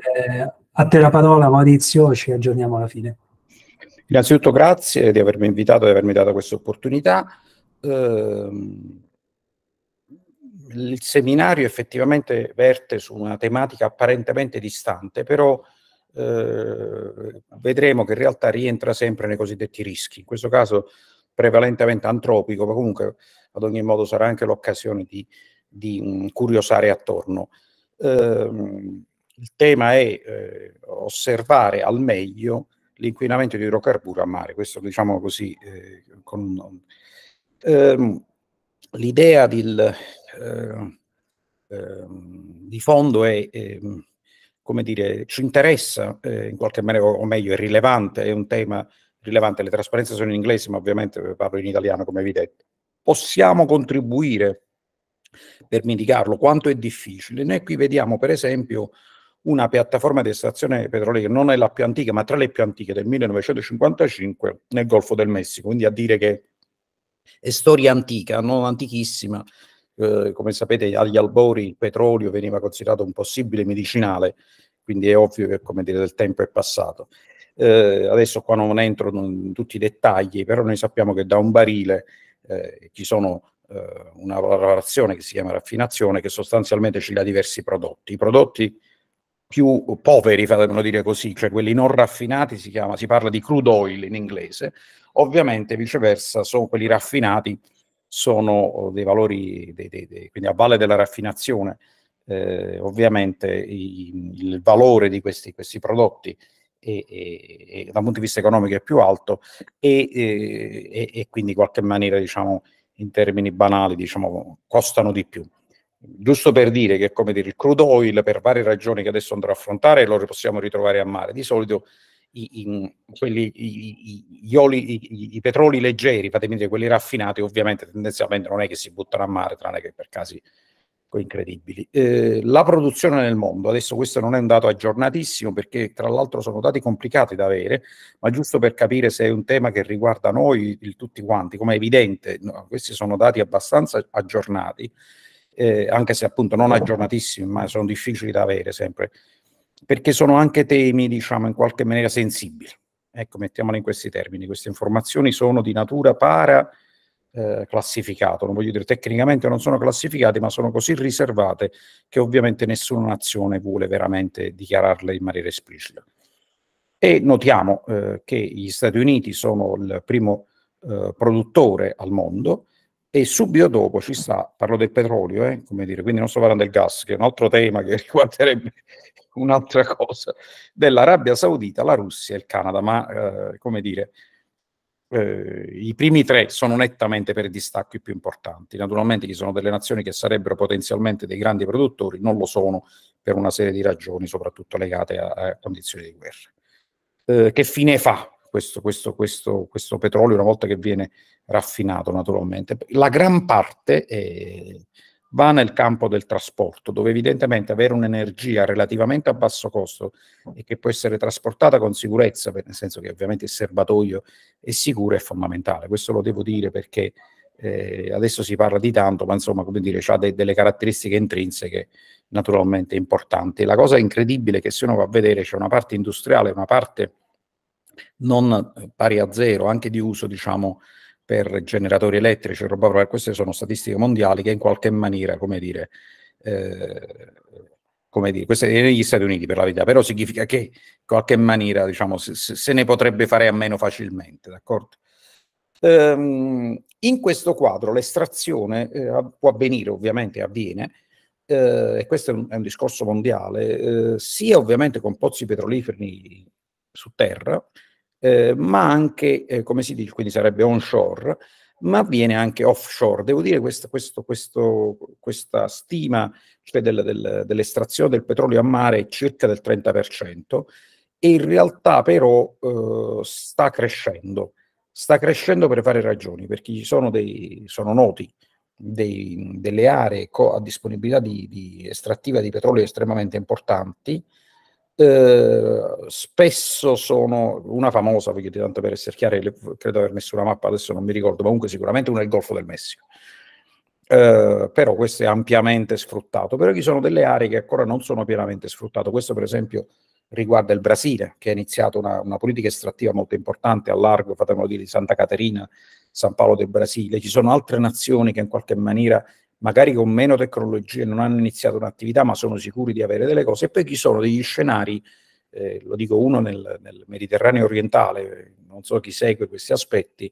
eh, a te la parola Maurizio, ci aggiorniamo alla fine. Innanzitutto grazie di avermi invitato, e di avermi dato questa opportunità. Eh, il seminario effettivamente verte su una tematica apparentemente distante, però eh, vedremo che in realtà rientra sempre nei cosiddetti rischi. In questo caso prevalentemente antropico, ma comunque ad ogni modo sarà anche l'occasione di, di mm, curiosare attorno. Eh, il tema è eh, osservare al meglio l'inquinamento di idrocarburi a mare, questo lo diciamo così eh, con un nome. Ehm, l'idea del, ehm, ehm, di fondo è, come dire, ci interessa eh, in qualche maniera, o meglio è rilevante, è un tema rilevante, le trasparenze sono in inglese, ma ovviamente parlo in italiano come vi detto. Possiamo contribuire per mitigarlo, quanto è difficile. Noi qui vediamo per esempio una piattaforma di estrazione petrolio non è la più antica, ma tra le più antiche del 1955 nel Golfo del Messico. Quindi a dire che è storia antica, non antichissima. Eh, come sapete, agli albori il petrolio veniva considerato un possibile medicinale, quindi è ovvio che come dire, del tempo è passato. Eh, adesso qua non entro in tutti i dettagli, però noi sappiamo che da un barile eh, ci sono eh, una lavorazione che si chiama raffinazione che sostanzialmente ci dà diversi prodotti. I prodotti più poveri, fatemelo dire così, cioè quelli non raffinati, si, chiama, si parla di crude oil in inglese, ovviamente viceversa sono quelli raffinati, sono eh, dei valori, dei, dei, dei, quindi a valle della raffinazione, eh, ovviamente i, il valore di questi, questi prodotti e, e, e, dal punto di vista economico è più alto eh, e, e quindi in qualche maniera, diciamo, in termini banali, diciamo, costano di più giusto per dire che come dire il crude oil per varie ragioni che adesso andrò a affrontare lo possiamo ritrovare a mare di solito i, i, quelli, i, oli, i, petroli leggeri fatemi dire quelli raffinati ovviamente tendenzialmente non è che si buttano a mare tranne che per casi incredibili eh, la produzione nel mondo adesso questo non è un dato aggiornatissimo perché tra l'altro sono dati complicati da avere ma giusto per capire se è un tema che riguarda noi il, tutti quanti come è evidente no, questi sono dati abbastanza aggiornati eh, anche se appunto non aggiornatissimi, ma sono difficili da avere sempre, perché sono anche temi, diciamo, in qualche maniera sensibili. Ecco, mettiamolo in questi termini, queste informazioni sono di natura para eh, classificato, non voglio dire tecnicamente non sono classificate, ma sono così riservate che ovviamente nessuna nazione vuole veramente dichiararle in maniera esplicita. E notiamo eh, che gli Stati Uniti sono il primo eh, produttore al mondo, e subito dopo ci sta, parlo del petrolio, eh, come dire, quindi non sto parlando del gas, che è un altro tema che riguarderebbe un'altra cosa, dell'Arabia Saudita, la Russia e il Canada, ma eh, come dire, eh, i primi tre sono nettamente per distacco i più importanti. Naturalmente ci sono delle nazioni che sarebbero potenzialmente dei grandi produttori, non lo sono per una serie di ragioni, soprattutto legate a, a condizioni di guerra. Eh, che fine fa questo, questo, questo, questo petrolio una volta che viene raffinato naturalmente. La gran parte eh, va nel campo del trasporto, dove evidentemente avere un'energia relativamente a basso costo e che può essere trasportata con sicurezza, nel senso che ovviamente il serbatoio è sicuro è fondamentale. Questo lo devo dire perché eh, adesso si parla di tanto, ma insomma, come dire, ha de- delle caratteristiche intrinseche naturalmente importanti. La cosa incredibile è che se uno va a vedere c'è una parte industriale, una parte non eh, pari a zero, anche di uso, diciamo, per generatori elettrici e roba proprio, queste sono statistiche mondiali che in qualche maniera, come dire, eh, come dire, questo è negli Stati Uniti per la verità, però significa che in qualche maniera diciamo, se, se ne potrebbe fare a meno facilmente, d'accordo? Ehm, in questo quadro l'estrazione eh, può avvenire, ovviamente avviene, eh, e questo è un, è un discorso mondiale, eh, sia ovviamente con pozzi petroliferi su terra, eh, ma anche, eh, come si dice, quindi sarebbe onshore, ma avviene anche offshore. Devo dire questa, questo, questo, questa stima cioè del, del, dell'estrazione del petrolio a mare è circa del 30% e in realtà però eh, sta crescendo. Sta crescendo per varie ragioni, perché ci sono, dei, sono noti dei, delle aree co- a disponibilità di, di estrattiva di petrolio estremamente importanti, Ehm, spesso sono una famosa, perché tanto per essere chiari, credo aver messo una mappa, adesso non mi ricordo, ma comunque sicuramente una è il Golfo del Messico. Eh, però questo è ampiamente sfruttato, però ci sono delle aree che ancora non sono pienamente sfruttate. Questo, per esempio, riguarda il Brasile, che ha iniziato una, una politica estrattiva molto importante a largo, fatemelo dire, di Santa Caterina, San Paolo del Brasile. Ci sono altre nazioni che in qualche maniera magari con meno tecnologie, non hanno iniziato un'attività, ma sono sicuri di avere delle cose, e poi ci sono degli scenari, eh, lo dico uno nel, nel, Mediterraneo orientale, non so chi segue questi aspetti,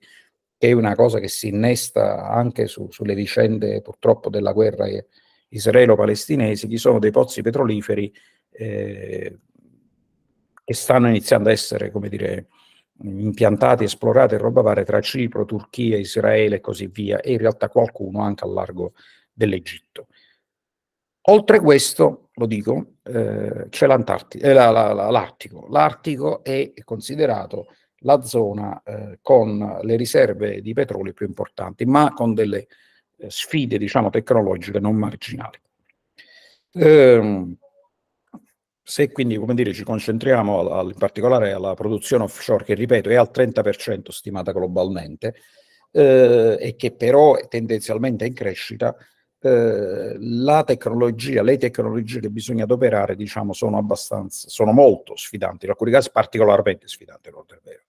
che è una cosa che si innesta anche su, sulle vicende purtroppo della guerra israelo-palestinese, ci sono dei pozzi petroliferi eh, che stanno iniziando a essere, come dire, impiantati, esplorati e roba varia tra Cipro, Turchia, Israele e così via, e in realtà qualcuno anche a largo dell'Egitto. Oltre questo, lo dico, eh, c'è l'Antartico, eh, la, la, la, l'Artico. L'Artico è considerato la zona eh, con le riserve di petrolio più importanti, ma con delle eh, sfide, diciamo, tecnologiche non marginali. Ehm, se quindi, come dire, ci concentriamo al, al, in particolare alla produzione offshore, che ripeto è al 30% stimata globalmente, eh, e che però è tendenzialmente in crescita, eh, la tecnologia, le tecnologie che bisogna adoperare, diciamo, sono abbastanza, sono molto sfidanti, in alcuni casi particolarmente sfidanti, non è vero.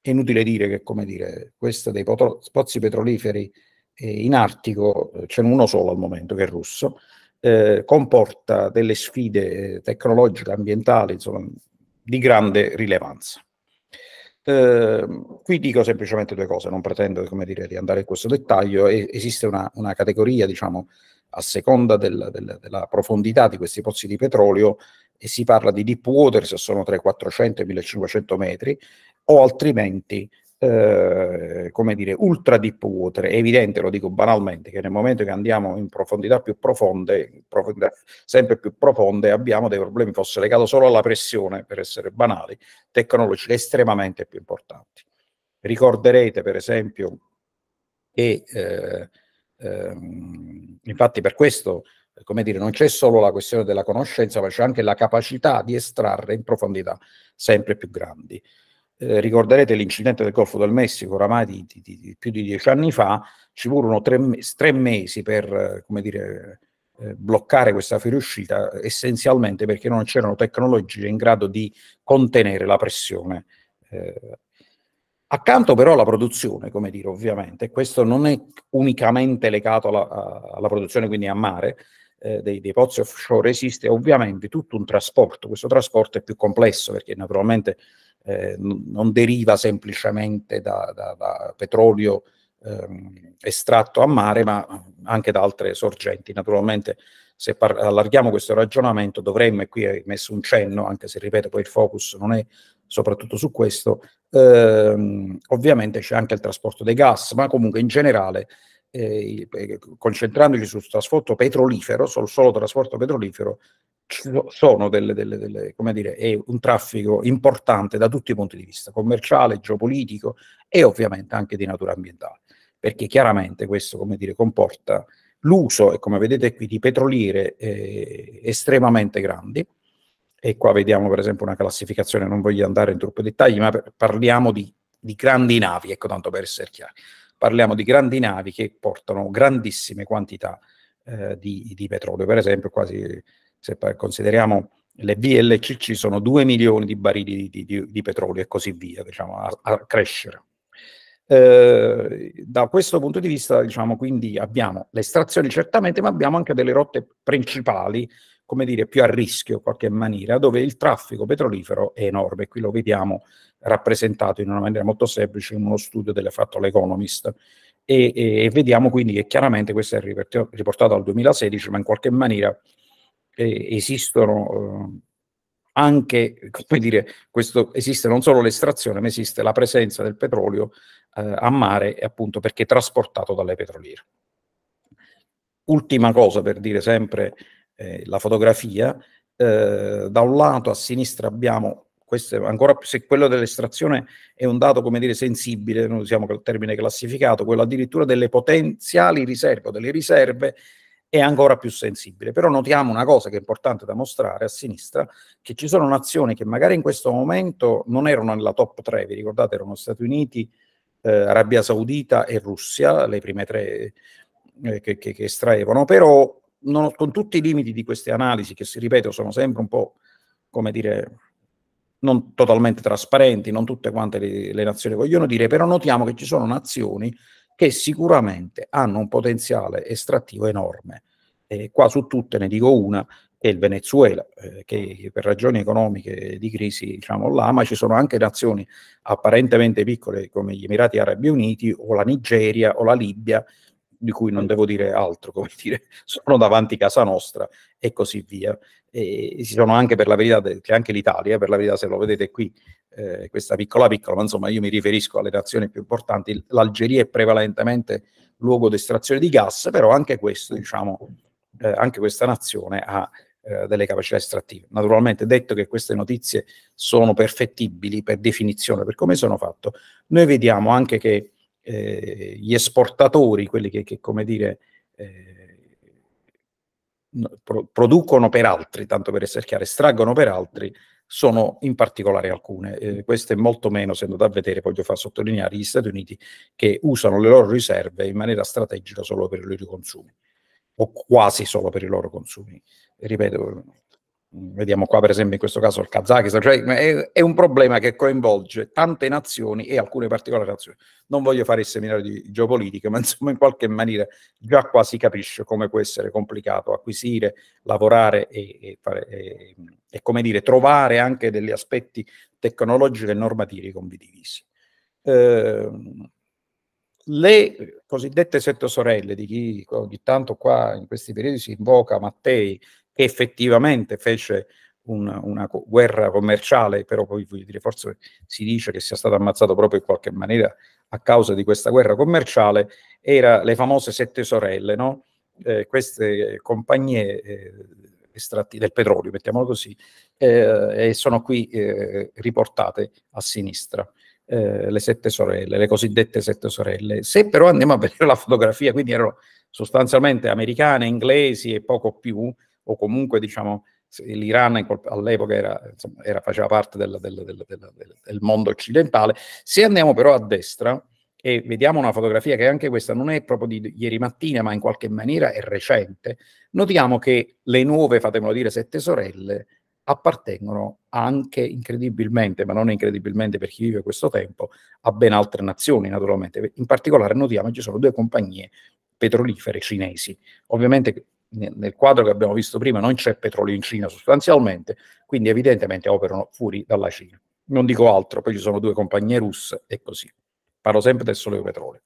È inutile dire che, come dire, questo dei pozzi petroliferi eh, in Artico, eh, ce n'è uno solo al momento, che è russo, eh, comporta delle sfide tecnologiche, ambientali, insomma, di grande rilevanza. Eh, qui dico semplicemente due cose, non pretendo dire, di andare in questo dettaglio, e, esiste una, una, categoria, diciamo, a seconda del, del, della profondità di questi pozzi di petrolio, e si parla di deep water se sono tra i 400 e i 1500 metri, o altrimenti eh, come dire, ultra deep water. È evidente, lo dico banalmente, che nel momento che andiamo in profondità più profonde, profondità sempre più profonde, abbiamo dei problemi, fosse legato solo alla pressione, per essere banali, tecnologici estremamente più importanti. Ricorderete, per esempio, che eh, ehm, infatti per questo come dire, non c'è solo la questione della conoscenza, ma c'è anche la capacità di estrarre in profondità sempre più grandi. Eh, ricorderete l'incidente del Golfo del Messico oramai di, di, di, più di dieci anni fa, ci furono tre, tre mesi per dire, eh, bloccare questa fuoriuscita, essenzialmente perché non c'erano tecnologie in grado di contenere la pressione. Eh. Accanto però alla produzione, come dire, ovviamente, questo non è unicamente legato alla, alla produzione, quindi a mare, dei, dei, pozzi offshore, esiste ovviamente tutto un trasporto. Questo trasporto è più complesso perché naturalmente eh, non deriva semplicemente da, da, da petrolio eh, estratto a mare, ma anche da altre sorgenti. Naturalmente, se allarghiamo questo ragionamento, dovremmo, e qui hai messo un cenno, anche se ripeto poi il focus non è soprattutto su questo, ehm, ovviamente c'è anche il trasporto dei gas, ma comunque in generale eh, concentrandoci sul trasporto petrolifero, sul solo trasporto petrolifero, sono delle, delle, delle, come dire, è un traffico importante da tutti i punti di vista, commerciale, geopolitico e ovviamente anche di natura ambientale, perché chiaramente questo come dire, comporta l'uso, e come vedete qui, di petroliere eh, estremamente grandi, e qua vediamo per esempio una classificazione, non voglio andare in troppi dettagli, ma parliamo di, di grandi navi, ecco tanto per essere chiari parliamo di grandi navi che portano grandissime quantità eh, di, di, petrolio. Per esempio, quasi se consideriamo le VLCC sono 2 milioni di barili di, di, di petrolio e così via, diciamo, a, a crescere. Eh, da questo punto di vista, diciamo, quindi abbiamo le estrazioni certamente, ma abbiamo anche delle rotte principali come dire, più a rischio in qualche maniera, dove il traffico petrolifero è enorme. Qui lo vediamo rappresentato in una maniera molto semplice in uno studio delle fatto l'Economist. E, e, e, vediamo quindi che chiaramente questo è riportato al 2016, ma in qualche maniera eh, esistono eh, anche, come dire, questo, esiste non solo l'estrazione, ma esiste la presenza del petrolio eh, a mare, appunto perché trasportato dalle petroliere. Ultima cosa per dire sempre eh, la fotografia, eh, da un lato a sinistra abbiamo questo è ancora se quello dell'estrazione è un dato come dire sensibile, non usiamo il termine classificato, quello addirittura delle potenziali riserve o delle riserve è ancora più sensibile. Però notiamo una cosa che è importante da mostrare a sinistra, che ci sono nazioni che magari in questo momento non erano nella top 3, vi ricordate erano Stati Uniti, eh, Arabia Saudita e Russia, le prime tre eh, che, che, che estraevano, però non, con tutti i limiti di queste analisi, che si ripeto sono sempre un po', come dire, non totalmente trasparenti, non tutte quante le, le nazioni vogliono dire, però notiamo che ci sono nazioni che sicuramente hanno un potenziale estrattivo enorme. E qua su tutte ne dico una, che è il Venezuela, eh, che per ragioni economiche di crisi diciamo là, ma ci sono anche nazioni apparentemente piccole come gli Emirati Arabi Uniti o la Nigeria o la Libia, di cui non devo dire altro, come dire, sono davanti casa nostra e così via. E si sono anche per la verità, che anche l'Italia, per la verità se lo vedete qui, eh, questa piccola piccola, ma insomma io mi riferisco alle nazioni più importanti, l'Algeria è prevalentemente luogo di estrazione di gas, però anche questo, diciamo, eh, anche questa nazione ha eh, delle capacità estrattive. Naturalmente, detto che queste notizie sono perfettibili per definizione, per come sono fatto, noi vediamo anche che eh, gli esportatori, quelli che, che come dire, eh, pro producono per altri, tanto per essere chiari, estraggono per altri, sono in particolare alcune. Eh, queste molto meno, se andate a vedere, voglio far sottolineare, gli Stati Uniti che usano le loro riserve in maniera strategica solo per i loro consumi, o quasi solo per i loro consumi. Ripeto, vediamo qua per esempio in questo caso il Kazakistan, cioè è, è, un problema che coinvolge tante nazioni e alcune particolari nazioni. Non voglio fare il seminario di geopolitica, ma insomma in qualche maniera già qua si capisce come può essere complicato acquisire, lavorare e, e, fare, e, e come dire, trovare anche degli aspetti tecnologici e normativi condivisi. Eh, le cosiddette sette sorelle di chi ogni tanto qua in questi periodi si invoca Mattei che effettivamente fece una, una guerra commerciale, però poi voglio dire, forse si dice che sia stato ammazzato proprio in qualche maniera a causa di questa guerra commerciale, era le famose sette sorelle, no? eh, queste compagnie eh, estratti del petrolio, mettiamolo così, eh, e sono qui eh, riportate a sinistra. Eh, le sette sorelle, le cosiddette sette sorelle. Se però andiamo a vedere la fotografia, quindi erano sostanzialmente americane, inglesi e poco più, o comunque diciamo, l'Iran all'epoca era, insomma, era, faceva parte del, del, del, del, mondo occidentale. Se andiamo però a destra e vediamo una fotografia che anche questa non è proprio di ieri mattina, ma in qualche maniera è recente, notiamo che le nuove, fatemelo dire, sette sorelle appartengono anche incredibilmente, ma non incredibilmente per chi vive questo tempo, a ben altre nazioni naturalmente. In particolare notiamo che ci sono due compagnie petrolifere cinesi. Ovviamente nel quadro che abbiamo visto prima non c'è petrolio in Cina sostanzialmente, quindi evidentemente operano fuori dalla Cina. Non dico altro, poi ci sono due compagnie russe e così. Parlo sempre del solo petrolio.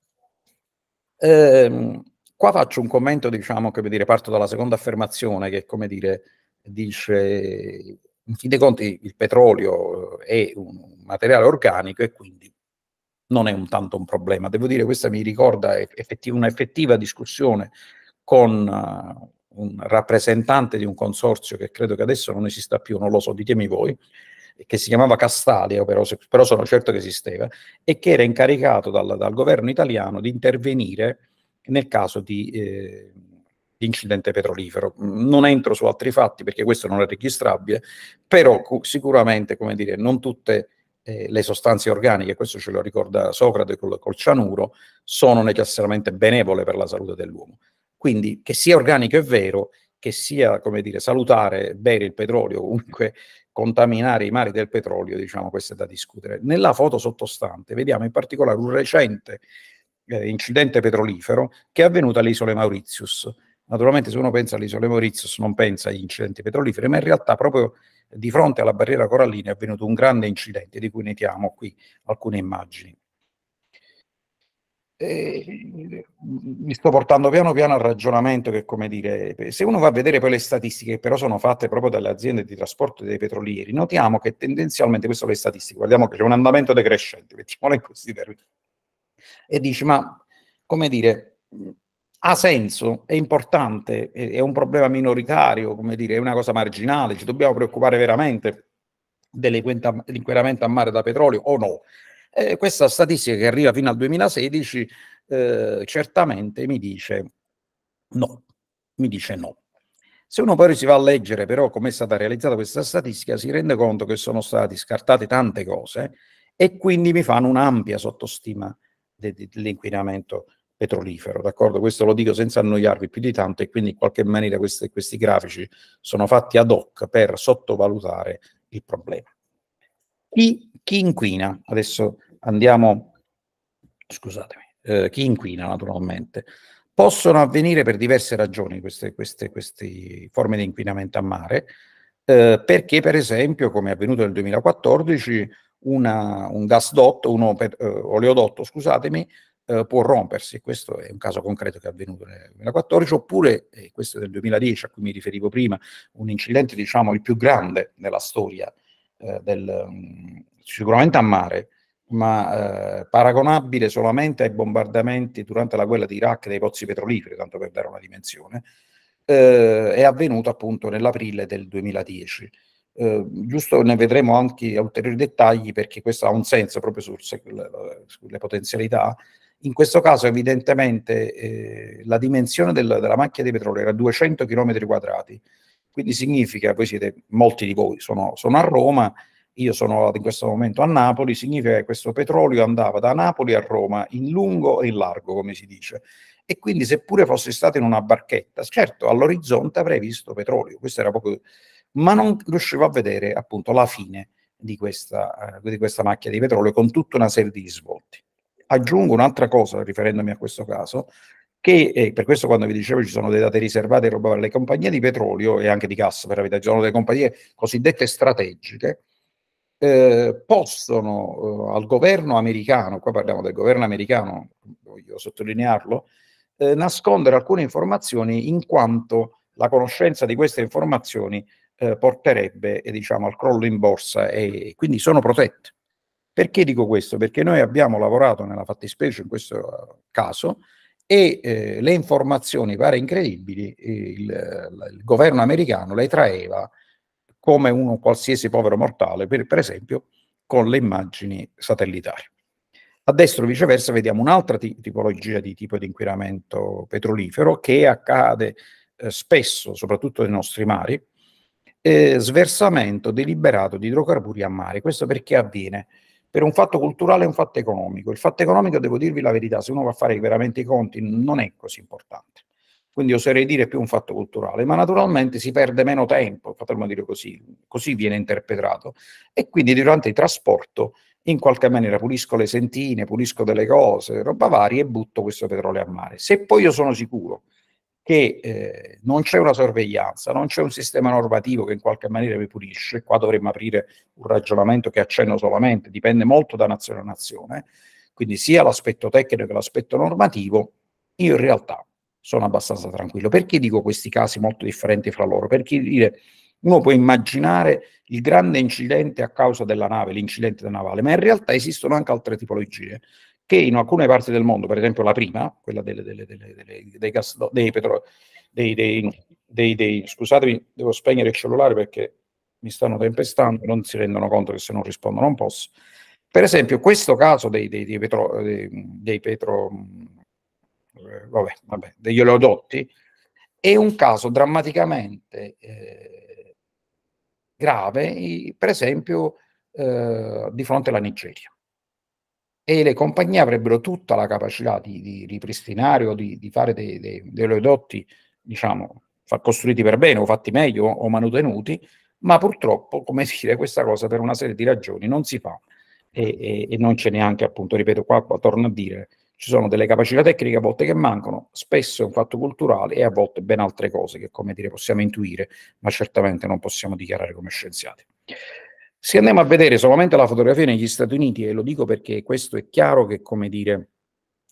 Ehm, qua faccio un commento, diciamo, che dire, parto dalla seconda affermazione che, come dire, dice, in fin dei conti il petrolio eh, è un materiale organico e quindi non è un tanto un problema. Devo dire, questa mi ricorda effetti, una effettiva discussione con eh, un rappresentante di un consorzio che credo che adesso non esista più, non lo so, ditemi voi, che si chiamava Castalia, però, però sono certo che esisteva, e che era incaricato dal, dal governo italiano di intervenire nel caso di, eh, incidente petrolifero. Non entro su altri fatti perché questo non è registrabile, però sicuramente, come dire, non tutte eh, le sostanze organiche, questo ce lo ricorda Socrate col, col cianuro, sono necessariamente benevole per la salute dell'uomo. Quindi che sia organico è vero, che sia, come dire, salutare bere il petrolio, comunque contaminare i mari del petrolio, diciamo, questo è da discutere. Nella foto sottostante vediamo in particolare un recente eh, incidente petrolifero che è avvenuto alle isole Mauritius. Naturalmente se uno pensa alle isole Mauritius non pensa agli incidenti petroliferi, ma in realtà proprio di fronte alla barriera corallina è avvenuto un grande incidente di cui mettiamo qui alcune immagini eh, mi sto portando piano piano al ragionamento che, come dire, se uno va a vedere poi le statistiche che però sono fatte proprio dalle aziende di trasporto dei petrolieri, notiamo che tendenzialmente, questo le statistiche, guardiamo che c'è un andamento decrescente, mettiamolo in questi termini, e dici, ma, come dire, ha senso, è importante, è un problema minoritario, come dire, è una cosa marginale, ci dobbiamo preoccupare veramente dell'inquinamento a mare da petrolio o no? Eh, questa statistica che arriva fino al 2016 eh, certamente mi dice no, mi dice no. Se uno poi si va a leggere però come è stata realizzata questa statistica si rende conto che sono state scartate tante cose e quindi mi fanno un'ampia sottostima de- de- dell'inquinamento petrolifero, d'accordo? Questo lo dico senza annoiarvi più di tanto e quindi in qualche maniera questi, questi grafici sono fatti ad hoc per sottovalutare il problema. Chi chi inquina? Adesso andiamo, scusatemi, eh, chi inquina naturalmente. Possono avvenire per diverse ragioni queste, queste, queste forme di inquinamento a mare, eh, perché per esempio, come è avvenuto nel 2014, una, un gasdotto, un eh, oleodotto, scusatemi, eh, può rompersi, questo è un caso concreto che è avvenuto nel 2014, oppure, eh, questo è del 2010 a cui mi riferivo prima, un incidente diciamo il più grande nella storia eh, del, sicuramente a mare, ma eh, paragonabile solamente ai bombardamenti durante la guerra di Iraq dei pozzi petroliferi, tanto per dare una dimensione, eh, è avvenuto appunto nell'aprile del 2010. Eh, giusto ne vedremo anche ulteriori dettagli perché questo ha un senso proprio sul, sulle potenzialità. In questo caso evidentemente eh, la dimensione del, della macchia di petrolio era 200 km quadrati, quindi significa, voi siete, molti di voi sono, sono a Roma, io sono in questo momento a Napoli, significa che questo petrolio andava da Napoli a Roma in lungo e in largo, come si dice. E quindi seppure fossi stato in una barchetta, certo all'orizzonte avrei visto petrolio, questo era poco... ma non riuscivo a vedere appunto la fine di questa, eh, di questa macchia di petrolio con tutta una serie di svolti. Aggiungo un'altra cosa, riferendomi a questo caso, che eh, per questo quando vi dicevo ci sono dei date riservate roba per le compagnie di petrolio e anche di gas per la vita, ci sono delle compagnie cosiddette strategiche eh, possono eh, al governo americano, qua parliamo del governo americano, voglio sottolinearlo, eh, nascondere alcune informazioni in quanto la conoscenza di queste informazioni eh, porterebbe eh, diciamo, al crollo in borsa e, e quindi sono protette. Perché dico questo? Perché noi abbiamo lavorato nella fattispecie in questo caso e eh, le informazioni pare incredibili, eh, il, il, governo americano le traeva come uno qualsiasi povero mortale, per, per esempio con le immagini satellitari. A destra viceversa vediamo un'altra t- tipologia di tipo di inquinamento petrolifero che accade eh, spesso, soprattutto nei nostri mari, eh, sversamento deliberato di idrocarburi a mare. Questo perché avviene? Per un fatto culturale e un fatto economico. Il fatto economico, devo dirvi la verità, se uno va a fare veramente i conti, non è così importante quindi oserei dire più un fatto culturale, ma naturalmente si perde meno tempo, potremmo dire così, così viene interpretato, e quindi durante il trasporto in qualche maniera pulisco le sentine, pulisco delle cose, roba varia e butto questo petrolio a mare. Se poi io sono sicuro che eh, non c'è una sorveglianza, non c'è un sistema normativo che in qualche maniera mi pulisce, qua dovremmo aprire un ragionamento che accenno solamente, dipende molto da nazione a nazione, quindi sia l'aspetto tecnico che l'aspetto normativo, io in realtà sono abbastanza tranquillo. Perché dico questi casi molto differenti fra loro? Perché dire, uno può immaginare il grande incidente a causa della nave, l'incidente navale, ma in realtà esistono anche altre tipologie che in alcune parti del mondo, per esempio la prima, quella delle, delle, delle, dei, gas, dei, petro, dei, dei, dei, scusatemi, devo spegnere il cellulare perché mi stanno tempestando, non si rendono conto che se non rispondo non posso. Per esempio, questo caso dei, dei, dei, petro, dei, dei petro, eh, vabbè, vabbè, degli oleodotti, è un caso drammaticamente eh, grave, per esempio eh, di fronte alla Nigeria. E le compagnie avrebbero tutta la capacità di, di ripristinare o di, di fare dei, dei, dei, oleodotti, diciamo, costruiti per bene o fatti meglio o manutenuti, ma purtroppo, come dire, questa cosa per una serie di ragioni non si fa e, e, e non c'è neanche, appunto, ripeto qua, qua torno a dire, ci sono delle capacità tecniche a volte che mancano, spesso è un fatto culturale e a volte ben altre cose che, come dire, possiamo intuire, ma certamente non possiamo dichiarare come scienziati. Se andiamo a vedere solamente la fotografia negli Stati Uniti, e lo dico perché questo è chiaro che, come dire,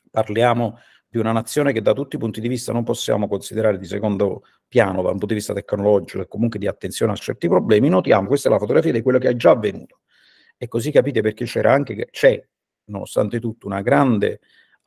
parliamo di una nazione che da tutti i punti di vista non possiamo considerare di secondo piano da un punto di vista tecnologico e comunque di attenzione a certi problemi, notiamo questa è la fotografia di quello che è già avvenuto. E così capite perché c'era anche, c'è nonostante tutto, una grande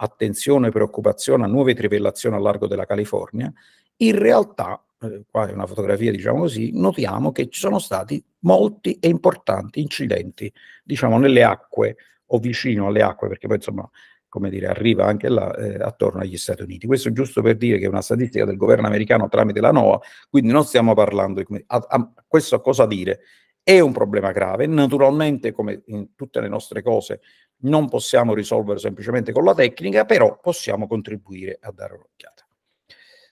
attenzione e preoccupazione a nuove trivellazioni al largo della California, in realtà, eh, qua è una fotografia diciamo così, notiamo che ci sono stati molti e importanti incidenti, diciamo nelle acque o vicino alle acque, perché poi insomma, come dire, arriva anche là eh, attorno agli Stati Uniti. Questo è giusto per dire che è una statistica del governo americano tramite la NOAA, quindi non stiamo parlando di... A, a, questo a cosa dire? È un problema grave, naturalmente come in tutte le nostre cose non possiamo risolvere semplicemente con la tecnica, però possiamo contribuire a dare un'occhiata.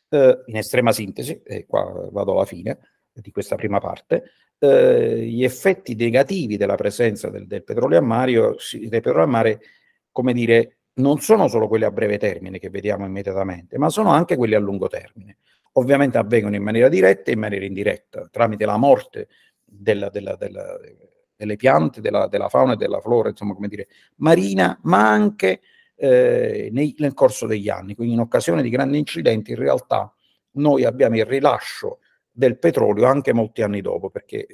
Eh, in estrema sintesi, e qua vado alla fine di questa prima parte, eh, gli effetti negativi della presenza del, del petrolio a mare, del petrolio a mare, come dire, non sono solo quelli a breve termine che vediamo immediatamente, ma sono anche quelli a lungo termine. Ovviamente avvengono in maniera diretta e in maniera indiretta, tramite la morte della, della, della, delle piante, della, della, fauna e della flora, insomma, come dire, marina, ma anche eh, nei, nel corso degli anni. Quindi in occasione di grandi incidenti in realtà noi abbiamo il rilascio del petrolio anche molti anni dopo, perché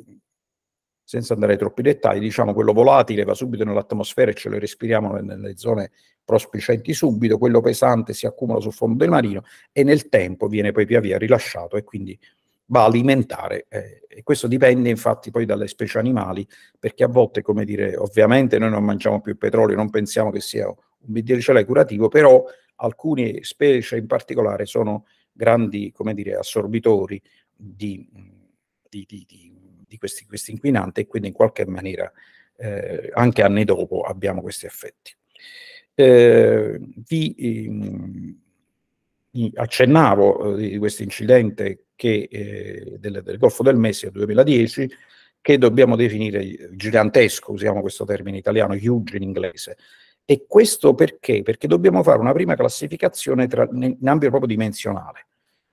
senza andare ai troppi dettagli, diciamo quello volatile va subito nell'atmosfera e ce lo respiriamo nelle zone prospicenti subito, quello pesante si accumula sul fondo del marino e nel tempo viene poi via via rilasciato e quindi va alimentare eh, e questo dipende infatti poi dalle specie animali perché a volte come dire ovviamente noi non mangiamo più il petrolio non pensiamo che sia un bidiericele cioè curativo però alcune specie in particolare sono grandi come dire assorbitori di, di, di, di questi, questi, inquinanti e quindi in qualche maniera eh, anche anni dopo abbiamo questi effetti eh, vi, ehm, accennavo eh, di questo incidente eh, del, del, Golfo del Messico 2010 che dobbiamo definire eh, gigantesco, usiamo questo termine italiano, huge in inglese. E questo perché? Perché dobbiamo fare una prima classificazione tra, in ambito proprio dimensionale,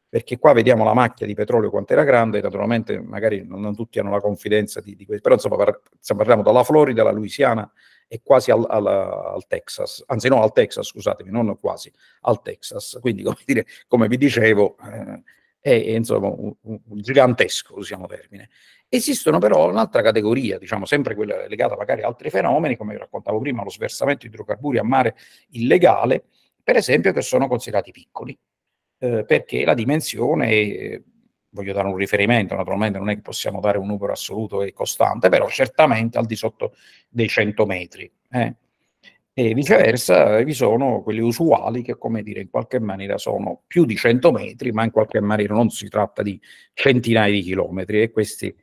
perché qua vediamo la macchia di petrolio quanto era grande, naturalmente magari non, tutti hanno la confidenza di, di questo, però insomma, par, insomma parliamo dalla Florida alla Louisiana è quasi al, al, al, Texas, anzi no al Texas, scusatemi, non quasi, al Texas. Quindi come, dire, come vi dicevo eh, è, è insomma, un, un gigantesco, usiamo termine. Esistono però un'altra categoria, diciamo sempre quella legata magari ad altri fenomeni, come vi raccontavo prima, lo sversamento di idrocarburi a mare illegale, per esempio, che sono considerati piccoli, eh, perché la dimensione è voglio dare un riferimento, naturalmente non è che possiamo dare un numero assoluto e costante, però certamente al di sotto dei 100 metri. Eh. E viceversa vi sono quelli usuali che, come dire, in qualche maniera sono più di 100 metri, ma in qualche maniera non si tratta di centinaia di chilometri. E questi...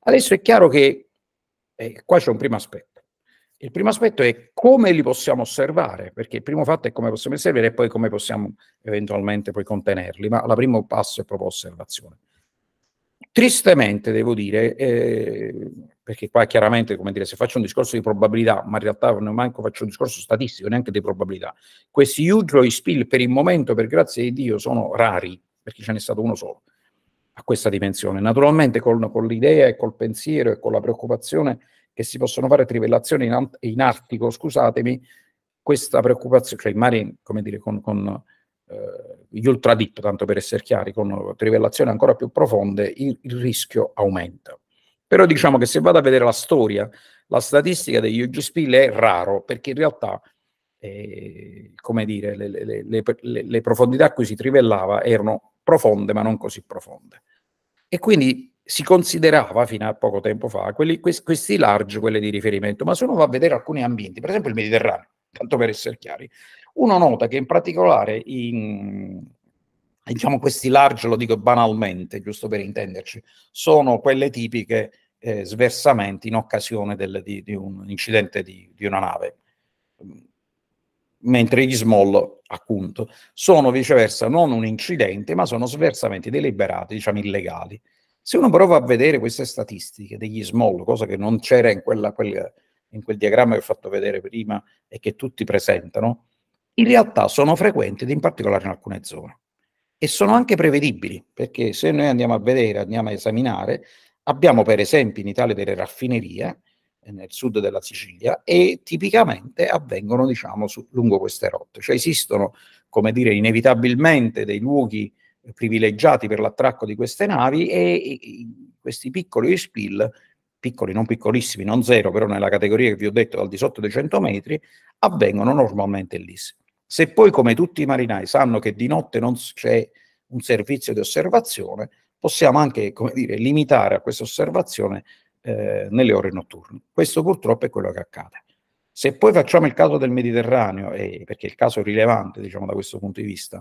Adesso è chiaro che eh, qua c'è un primo aspetto. Il primo aspetto è come li possiamo osservare, perché il primo fatto è come possiamo osservare e poi come possiamo eventualmente poi contenerli, ma il primo passo è proprio osservazione. Tristemente, devo dire, eh, perché qua chiaramente, come dire, se faccio un discorso di probabilità, ma in realtà non manco faccio un discorso statistico, neanche di probabilità, questi usually spill per il momento, per grazie di Dio, sono rari, perché ce n'è stato uno solo a questa dimensione. Naturalmente con, con l'idea e col pensiero e con la preoccupazione che si possono fare trivellazioni in, in Artico, scusatemi, questa preoccupazione, cioè in mari, come dire, con, con eh, gli ultradip, tanto per essere chiari, con trivellazioni ancora più profonde, il, il, rischio aumenta. Però diciamo che se vado a vedere la storia, la statistica degli UGSPIL è raro, perché in realtà eh, come dire, le, le, le, le, profondità a cui si trivellava erano profonde, ma non così profonde. E quindi si considerava fino a poco tempo fa quelli, questi, large quelli di riferimento, ma se uno va a vedere alcuni ambienti, per esempio il Mediterraneo, tanto per essere chiari, uno nota che in particolare in, diciamo questi large, lo dico banalmente, giusto per intenderci, sono quelle tipiche eh, sversamenti in occasione del, di, di, un incidente di, di, una nave, mentre gli small, appunto, sono viceversa non un incidente, ma sono sversamenti deliberati, diciamo illegali. Se uno prova a vedere queste statistiche degli small, cosa che non c'era in, quella, quel, in quel diagramma che ho fatto vedere prima e che tutti presentano, in realtà sono frequenti, ed in particolare in alcune zone. E sono anche prevedibili, perché se noi andiamo a vedere, andiamo a esaminare, abbiamo per esempio in Italia delle raffinerie eh, nel sud della Sicilia e tipicamente avvengono diciamo su, lungo queste rotte, cioè esistono come dire inevitabilmente dei luoghi privilegiati per l'attracco di queste navi e, e questi piccoli spill, piccoli non piccolissimi, non zero, però nella categoria che vi ho detto al di sotto dei 100 metri, avvengono normalmente lì. Se poi, come tutti i marinai, sanno che di notte non c'è un servizio di osservazione, possiamo anche dire, limitare a questa osservazione eh, nelle ore notturne. Questo purtroppo è quello che accade. Se poi facciamo il caso del Mediterraneo, eh, perché il caso è rilevante diciamo, da questo punto di vista,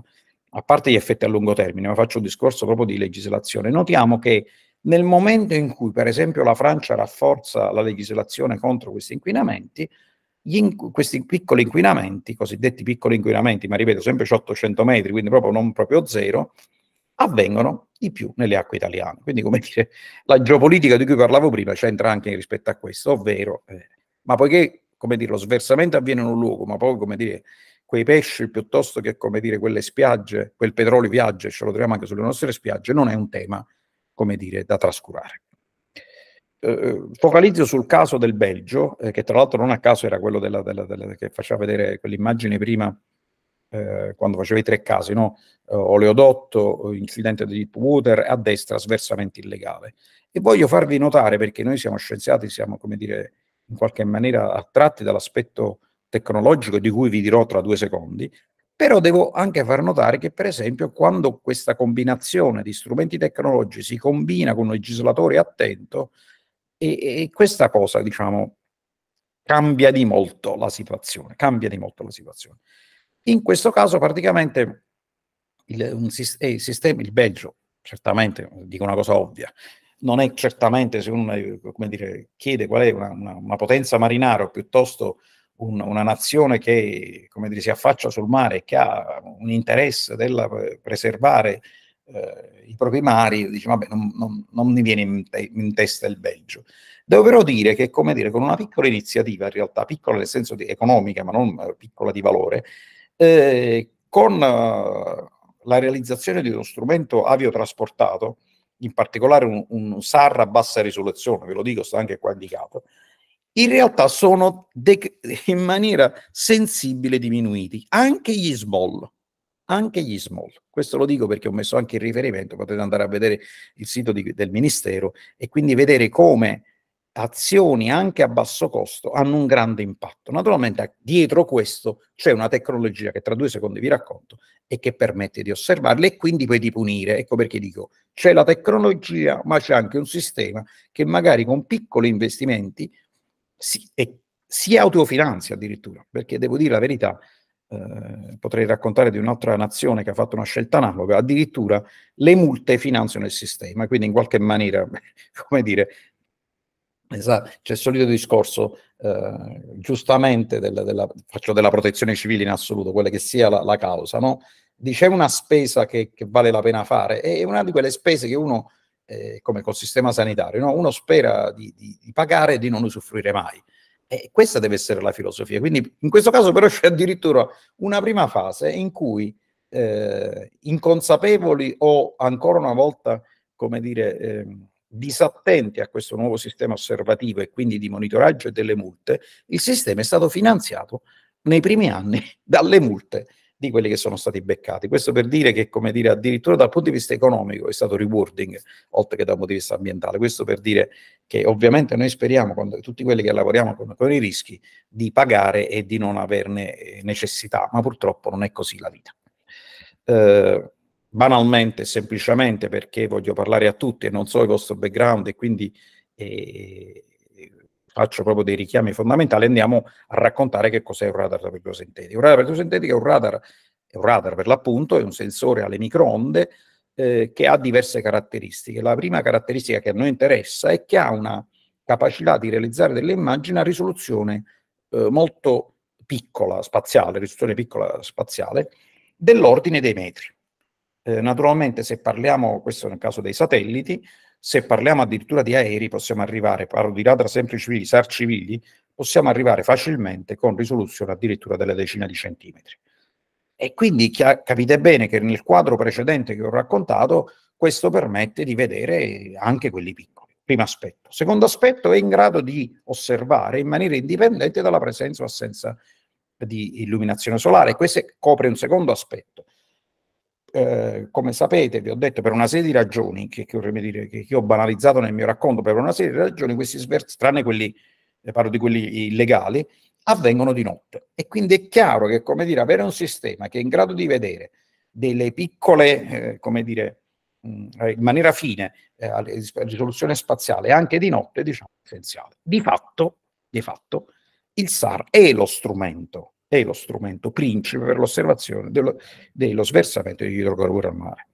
a parte gli effetti a lungo termine, ma faccio un discorso proprio di legislazione, notiamo che nel momento in cui, per esempio, la Francia rafforza la legislazione contro questi inquinamenti, inqu- questi piccoli inquinamenti, cosiddetti piccoli inquinamenti, ma ripeto sempre 800 metri, quindi proprio non proprio zero, avvengono di più nelle acque italiane. Quindi, come dire, la geopolitica di cui parlavo prima c'entra anche rispetto a questo, ovvero, eh, ma poiché come dire, lo sversamento avviene in un luogo, ma poi come dire, quei pesci piuttosto che come dire, quelle spiagge, quel petrolio viaggia, ce lo troviamo anche sulle nostre spiagge, non è un tema come dire, da trascurare. Eh, eh, focalizzo sul caso del Belgio, eh, che tra l'altro non a caso era quello della, della, della, che faceva vedere quell'immagine prima, eh, quando faceva i tre casi, no? Eh, oleodotto, incidente di Deepwater, a destra sversamento illegale. E voglio farvi notare, perché noi siamo scienziati, siamo come dire in qualche maniera attratti dall'aspetto tecnologico di cui vi dirò tra due secondi, però devo anche far notare che, per esempio, quando questa combinazione di strumenti tecnologici si combina con un legislatore attento, e, e questa cosa, diciamo, cambia di molto la situazione, cambia di molto la situazione. In questo caso praticamente il, un, eh, il, sistema, il Belgio, certamente, dico una cosa ovvia, non è certamente, se uno eh, dire, chiede qual è una, una, una potenza marinara o piuttosto un, una nazione che dire, si affaccia sul mare e che ha un interesse a eh, preservare eh, i propri mari, dice vabbè non, non, non mi viene in, te- in, testa il Belgio. Devo però dire che, come dire, con una piccola iniziativa, in realtà piccola nel senso di economica, ma non eh, piccola di valore, eh, con eh, la realizzazione di uno strumento aviotrasportato, in particolare un, un SAR a bassa risoluzione, ve lo dico, sta anche qua indicato, in realtà sono de- in maniera sensibile diminuiti anche gli small anche gli small. Questo lo dico perché ho messo anche il riferimento, potete andare a vedere il sito di, del Ministero e quindi vedere come azioni anche a basso costo hanno un grande impatto. Naturalmente dietro questo c'è una tecnologia che tra due secondi vi racconto e che permette di osservarle e quindi poi di punire. Ecco perché dico c'è la tecnologia ma c'è anche un sistema che magari con piccoli investimenti si, e, si autofinanzia addirittura, perché devo dire la verità, eh, potrei raccontare di un'altra nazione che ha fatto una scelta analoga, addirittura le multe finanziano il sistema, quindi in qualche maniera, come dire, c'è il solito discorso eh, giustamente della, della, faccio della protezione civile in assoluto, quella che sia la, la causa, no? Dice una spesa che, che, vale la pena fare, è una di quelle spese che uno, eh, come col sistema sanitario, no? uno spera di, di, di pagare e di non usufruire mai e questa deve essere la filosofia. Quindi in questo caso però c'è addirittura una prima fase in cui eh, inconsapevoli o ancora una volta, come dire, eh, disattenti a questo nuovo sistema osservativo e quindi di monitoraggio e delle multe, il sistema è stato finanziato nei primi anni dalle multe di quelli che sono stati beccati. Questo per dire che, come dire, addirittura dal punto di vista economico è stato rewarding, oltre che dal punto di vista ambientale. Questo per dire che ovviamente noi speriamo, con tutti quelli che lavoriamo con, con i rischi, di pagare e di non averne eh, necessità, ma purtroppo non è così la vita. Eh, banalmente, semplicemente perché voglio parlare a tutti e non so il vostro background e quindi... Eh, faccio proprio dei richiami fondamentali, andiamo a raccontare che cos'è un radar sintetico. Un radar sintetico è un radar, è un radar per l'appunto, è un sensore alle microonde eh, che ha diverse caratteristiche. La prima caratteristica che a noi interessa è che ha una capacità di realizzare delle immagini a risoluzione eh, molto piccola, spaziale, risoluzione piccola spaziale, dell'ordine dei metri. Eh, naturalmente se parliamo, questo nel caso dei satelliti, se parliamo addirittura di aerei, possiamo arrivare, parlo di radar sempre civili, SAR civili, possiamo arrivare facilmente con risoluzione addirittura delle decine di centimetri. E quindi capite bene che nel quadro precedente che ho raccontato, questo permette di vedere anche quelli piccoli. Primo aspetto. Secondo aspetto, è in grado di osservare in maniera indipendente dalla presenza o assenza di illuminazione solare. Questo copre un secondo aspetto. Eh, come sapete, vi ho detto per una serie di ragioni, che, che, dire, che, io ho banalizzato nel mio racconto, per una serie di ragioni, questi sversi, tranne quelli, eh, parlo di quelli illegali, avvengono di notte. E quindi è chiaro che, come dire, avere un sistema che è in grado di vedere delle piccole, eh, come dire, mm, eh, in maniera fine, eh, eh risoluzione spaziale anche di notte, diciamo, essenziale. Di fatto, di fatto, il SAR è lo strumento è lo strumento principe per l'osservazione dello, dello sversamento di idrocarburi al mare.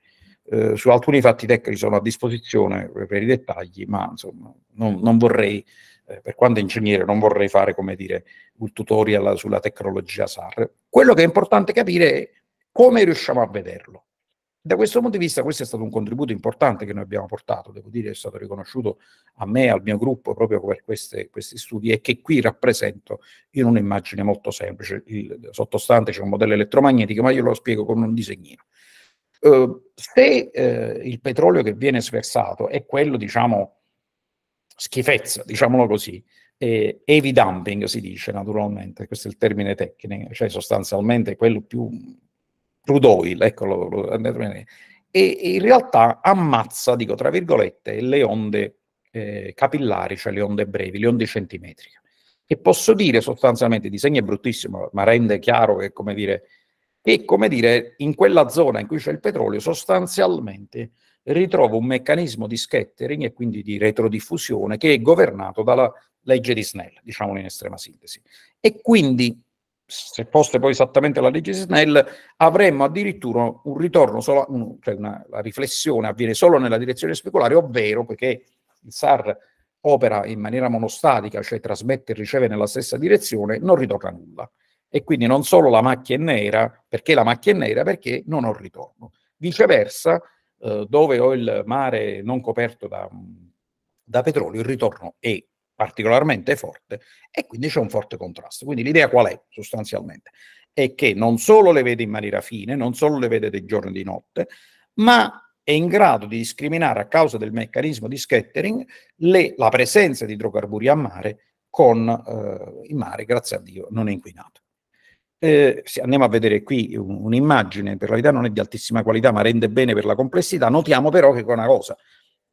Eh, su alcuni fatti tecnici sono a disposizione per i dettagli, ma insomma, non, non vorrei, eh, per quanto ingegnere, non vorrei fare come dire, un tutorial sulla tecnologia SAR. Quello che è importante capire è come riusciamo a vederlo. Da questo punto di vista questo è stato un contributo importante che noi abbiamo portato, devo dire è stato riconosciuto a me, e al mio gruppo, proprio per queste, questi studi e che qui rappresento in un'immagine molto semplice. Il sottostante c'è un modello elettromagnetico, ma io lo spiego con un disegnino. Uh, se uh, il petrolio che viene sversato è quello, diciamo, schifezza, diciamolo così, heavy dumping si dice naturalmente, questo è il termine tecnico, cioè sostanzialmente quello più crude Prudoil, eccolo, e, e, in realtà ammazza, dico tra virgolette, le onde eh, capillari, cioè le onde brevi, le onde centimetriche. E posso dire sostanzialmente, il disegno è bruttissimo, ma rende chiaro che, come dire, che, come dire in quella zona in cui c'è il petrolio, sostanzialmente ritrova un meccanismo di scattering e quindi di retrodiffusione che è governato dalla legge di Snell, diciamolo in estrema sintesi. E quindi se fosse poi esattamente la legge Snell, avremmo addirittura un ritorno, solo, un, cioè una, la riflessione avviene solo nella direzione speculare, ovvero perché il SAR opera in maniera monostatica, cioè trasmette e riceve nella stessa direzione, non ritorna nulla. E quindi non solo la macchia è nera, perché la macchia è nera? Perché non ho ritorno. Viceversa, eh, dove ho il mare non coperto da, da petrolio, il ritorno è particolarmente forte e quindi c'è un forte contrasto. Quindi l'idea qual è sostanzialmente? È che non solo le vede in maniera fine, non solo le vede di giorno e di notte, ma è in grado di discriminare a causa del meccanismo di scattering le, la presenza di idrocarburi a mare con eh, il mare, grazie a Dio, non è inquinato. Eh, andiamo a vedere qui un'immagine, per la verità non è di altissima qualità, ma rende bene per la complessità. Notiamo però che è una cosa,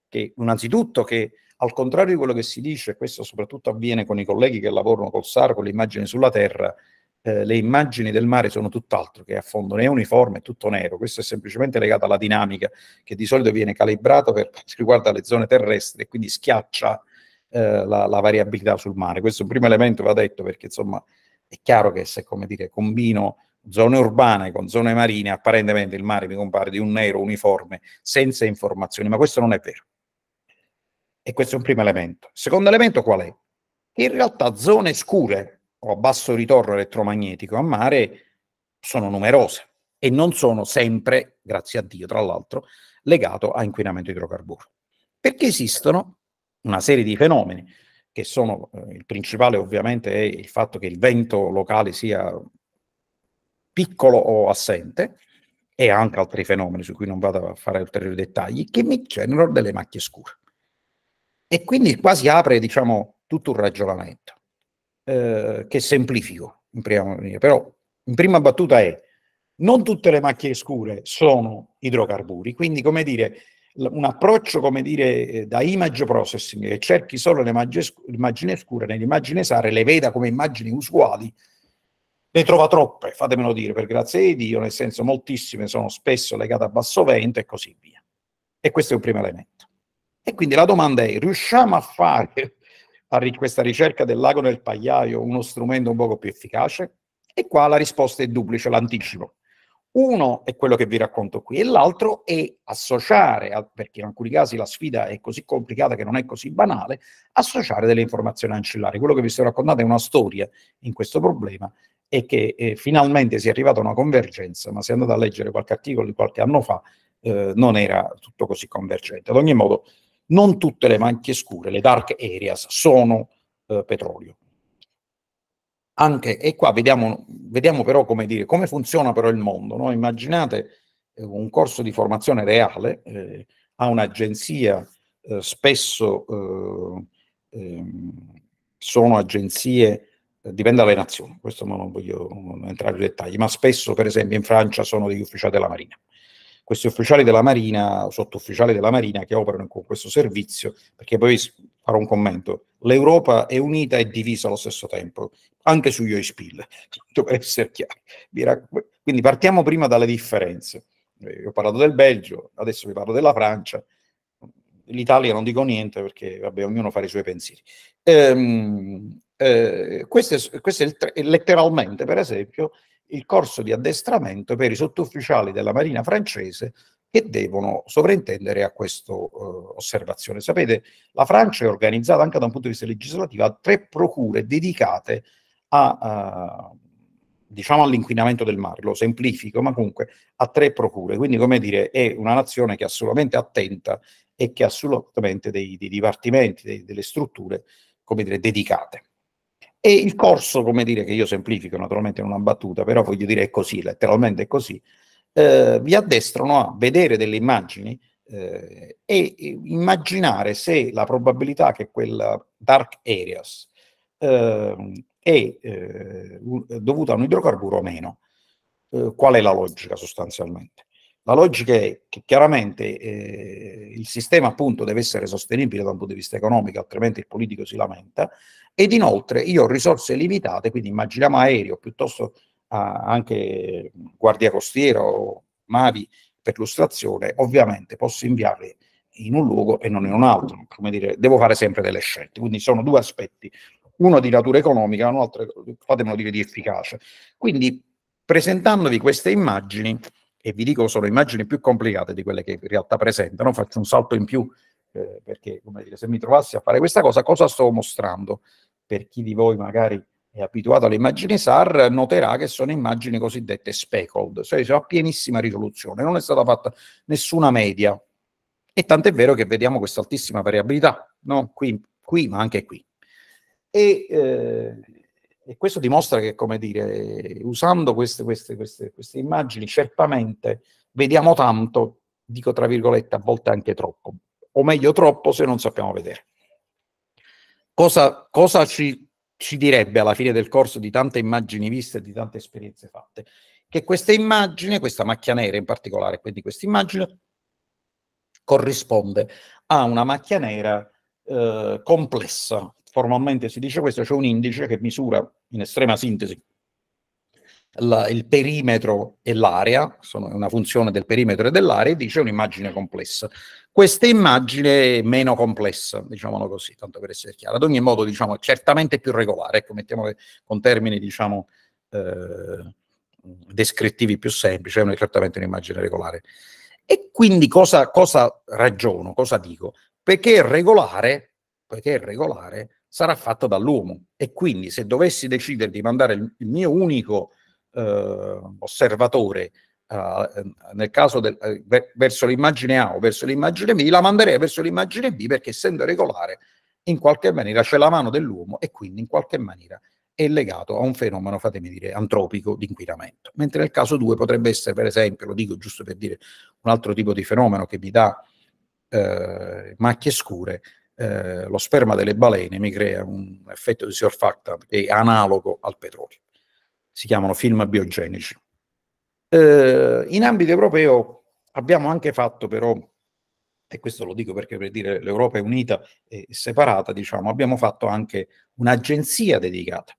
che innanzitutto che al contrario di quello che si dice, questo soprattutto avviene con i colleghi che lavorano col SAR, con le immagini sulla terra, eh, le immagini del mare sono tutt'altro che a fondo, né uniforme, è tutto nero. Questo è semplicemente legato alla dinamica che di solito viene calibrata per quanto riguarda le zone terrestri e quindi schiaccia eh, la, la, variabilità sul mare. Questo è un primo elemento, va detto, perché insomma è chiaro che se, come dire, combino zone urbane con zone marine, apparentemente il mare mi compare di un nero uniforme senza informazioni, ma questo non è vero. E questo è un primo elemento. secondo elemento qual è? In realtà zone scure o a basso ritorno elettromagnetico a mare sono numerose e non sono sempre, grazie a Dio tra l'altro, legato a inquinamento idrocarburo. Perché esistono una serie di fenomeni che sono, eh, il principale ovviamente è il fatto che il vento locale sia piccolo o assente, e anche altri fenomeni su cui non vado a fare ulteriori dettagli, che mi generano delle macchie scure. E quindi qua si apre, diciamo, tutto un ragionamento eh, che semplifico in prima maniera. Però in prima battuta è non tutte le macchie scure sono idrocarburi, quindi come dire un approccio come dire eh, da image processing che cerchi solo le immagini scure nell'immagine SARE le veda come immagini usuali ne trova troppe, fatemelo dire, per grazie di Dio, nel senso moltissime sono spesso legate a basso vento e così via. E questo è un primo elemento. E quindi la domanda è, riusciamo a fare a ri- questa ricerca del lago nel pagliaio uno strumento un poco più efficace? E qua la risposta è duplice, l'anticipo. Uno è quello che vi racconto qui e l'altro è associare, perché in alcuni casi la sfida è così complicata che non è così banale, associare delle informazioni ancillari. Quello che vi sto raccontando è una storia in questo problema e che eh, finalmente si è arrivata a una convergenza, ma se andate a leggere qualche articolo di qualche anno fa eh, non era tutto così convergente. Ad ogni modo non tutte le macchie scure, le dark areas, sono eh, petrolio. Anche, e qua vediamo, vediamo però come, dire, come funziona però il mondo. No? Immaginate eh, un corso di formazione reale eh, a un'agenzia, eh, spesso eh, ehm, sono agenzie, eh, dipende dalle nazioni, questo non voglio entrare in dettagli, ma spesso per esempio in Francia sono degli ufficiali della Marina questi ufficiali della Marina, sottufficiali della Marina che operano con questo servizio, perché poi farò un commento, l'Europa è unita e divisa allo stesso tempo, anche sugli OISPIL, per essere chiaro. Quindi partiamo prima dalle differenze. Eh, io ho parlato del Belgio, adesso vi parlo della Francia, l'Italia non dico niente perché vabbè, ognuno fa i suoi pensieri. Ehm, eh, questo, è, questo è, il, letteralmente, per esempio, il corso di addestramento per i sottufficiali della Marina francese che devono sovrintendere a questa eh, osservazione. Sapete, la Francia è organizzata anche da un punto di vista legislativo a tre procure dedicate a, eh, diciamo all'inquinamento del mare, lo semplifico, ma comunque a tre procure. Quindi, come dire, è una nazione che è assolutamente attenta e che ha assolutamente dei, dei dipartimenti, dei, delle strutture, come dire, dedicate. E il corso, come dire, che io semplifico naturalmente in una battuta, però voglio dire è così, letteralmente è così, eh, vi addestrano a vedere delle immagini eh, e immaginare se la probabilità che quella dark areas eh, è eh, dovuta a un idrocarburo o meno. Eh, qual è la logica sostanzialmente? La logica è che chiaramente eh, il sistema appunto deve essere sostenibile da un punto di vista economico, altrimenti il politico si lamenta, ed inoltre io ho risorse limitate, quindi immaginiamo aereo piuttosto ah, anche guardia costiera o navi per illustrazione, ovviamente posso inviarle in un luogo e non in un altro, come dire, devo fare sempre delle scelte, quindi sono due aspetti, uno di natura economica, un altro, fatemelo dire, di efficacia. Quindi presentandovi queste immagini, e vi dico sono immagini più complicate di quelle che in realtà presentano, faccio un salto in più eh, perché come dire, se mi trovassi a fare questa cosa, cosa sto mostrando? per chi di voi magari è abituato alle immagini SAR, noterà che sono immagini cosiddette speckled, cioè sono a pienissima risoluzione, non è stata fatta nessuna media. E tant'è vero che vediamo questa altissima variabilità, no? qui, qui ma anche qui. E, eh, e, questo dimostra che, come dire, usando queste, queste, queste, queste immagini, certamente vediamo tanto, dico tra virgolette, a volte anche troppo, o meglio troppo se non sappiamo vedere cosa, cosa ci, ci, direbbe alla fine del corso di tante immagini viste e di tante esperienze fatte? Che questa immagine, questa macchia nera in particolare, quindi questa immagine, corrisponde a una macchia nera eh, complessa. Formalmente si dice questo, c'è cioè un indice che misura in estrema sintesi la, il perimetro e l'area, sono una funzione del perimetro e dell'area, e dice un'immagine complessa. Questa immagine è meno complessa, diciamolo così, tanto per essere chiaro. Ad ogni modo, diciamo, certamente più regolare, ecco, mettiamole con termini, diciamo, eh, descrittivi più semplici, è certamente un'immagine regolare. E quindi cosa, cosa ragiono, cosa dico? Perché regolare, perché regolare sarà fatto dall'uomo e quindi se dovessi decidere di mandare il mio unico eh, osservatore eh, nel caso del, eh, verso l'immagine A o verso l'immagine B, la manderei verso l'immagine B perché essendo regolare in qualche maniera c'è la mano dell'uomo e quindi in qualche maniera è legato a un fenomeno, fatemi dire, antropico di inquinamento. Mentre nel caso 2 potrebbe essere, per esempio, lo dico giusto per dire un altro tipo di fenomeno che mi dà eh, macchie scure, eh, lo sperma delle balene mi crea un effetto di surfactant che è analogo al petrolio si chiamano film biogenici. Eh, in ambito europeo abbiamo anche fatto però, e questo lo dico perché per dire l'Europa è unita e separata, diciamo, abbiamo fatto anche un'agenzia dedicata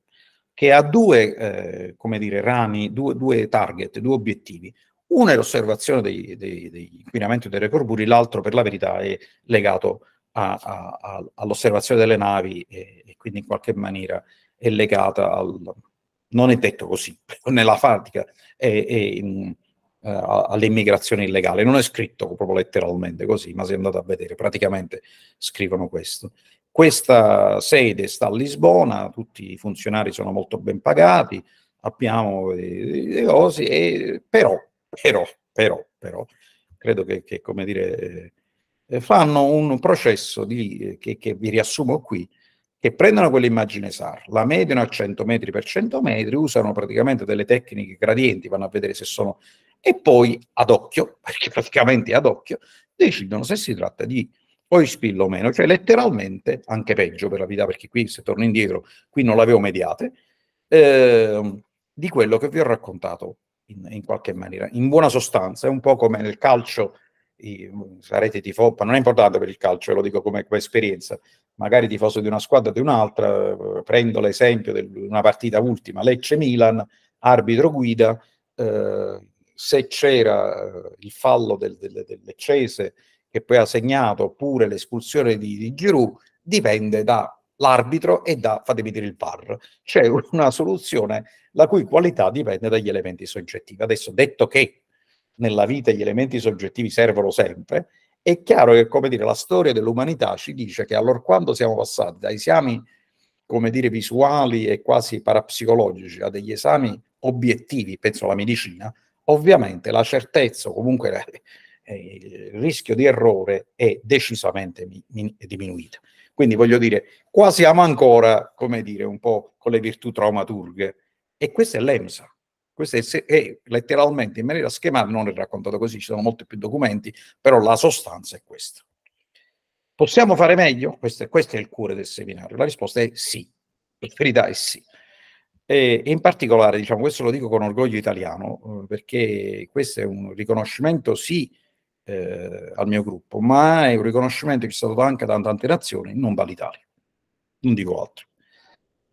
che ha due, eh, come dire, rami, due, due, target, due obiettivi. Uno è l'osservazione dei, dei, degli inquinamenti dei carburi, l'altro per la verità è legato a, a, a, all'osservazione delle navi e, e, quindi in qualche maniera è legata al, non è detto così, nella pratica è, è, uh, all'immigrazione illegale, non è scritto proprio letteralmente così, ma si è andato a vedere, praticamente scrivono questo. Questa sede sta a Lisbona, tutti i funzionari sono molto ben pagati, abbiamo le cose, e, però, però, però, però, credo che, che come dire, eh, fanno un processo di, eh, che, che vi riassumo qui, che prendono quell'immagine SAR, la mediano a 100 metri per 100 metri, usano praticamente delle tecniche gradienti, vanno a vedere se sono, e poi ad occhio, perché praticamente ad occhio, decidono se si tratta di poi spillo o meno, cioè letteralmente, anche peggio per la vita, perché qui se torno indietro, qui non l'avevo mediate, eh, di quello che vi ho raccontato in, in, qualche maniera. In buona sostanza, è un po' come nel calcio sarete mm, tifoppa, non è importante per il calcio, ve eh, lo dico come, come esperienza, magari tifoso di una squadra o di un'altra, eh, prendo l'esempio di una partita ultima, Lecce-Milan, arbitro guida, eh, se c'era eh, il fallo del, del, del, che poi ha segnato, oppure l'espulsione di, di Giroud, dipende dall'arbitro e da, fatemi dire, il VAR. C'è una soluzione la cui qualità dipende dagli elementi soggettivi. Adesso, detto che nella vita gli elementi soggettivi servono sempre, è chiaro che, come dire, la storia dell'umanità ci dice che allora quando siamo passati da esami, come dire, visuali e quasi parapsicologici a degli esami obiettivi, penso alla medicina, ovviamente la certezza o comunque eh, il rischio di errore è decisamente diminuito. Quindi voglio dire, qua siamo ancora, come dire, un po' con le virtù traumaturghe e questa è l'EMSA. Questo è, è letteralmente in maniera schemata, non è raccontato così, ci sono molti più documenti, però la sostanza è questa. Possiamo fare meglio? Questo è, questo è il cuore del seminario. La risposta è sì, la verità è sì. E in particolare, diciamo, questo lo dico con orgoglio italiano, eh, perché questo è un riconoscimento sì eh, al mio gruppo, ma è un riconoscimento che è stato dato anche da tante nazioni, non dall'Italia. Non dico altro.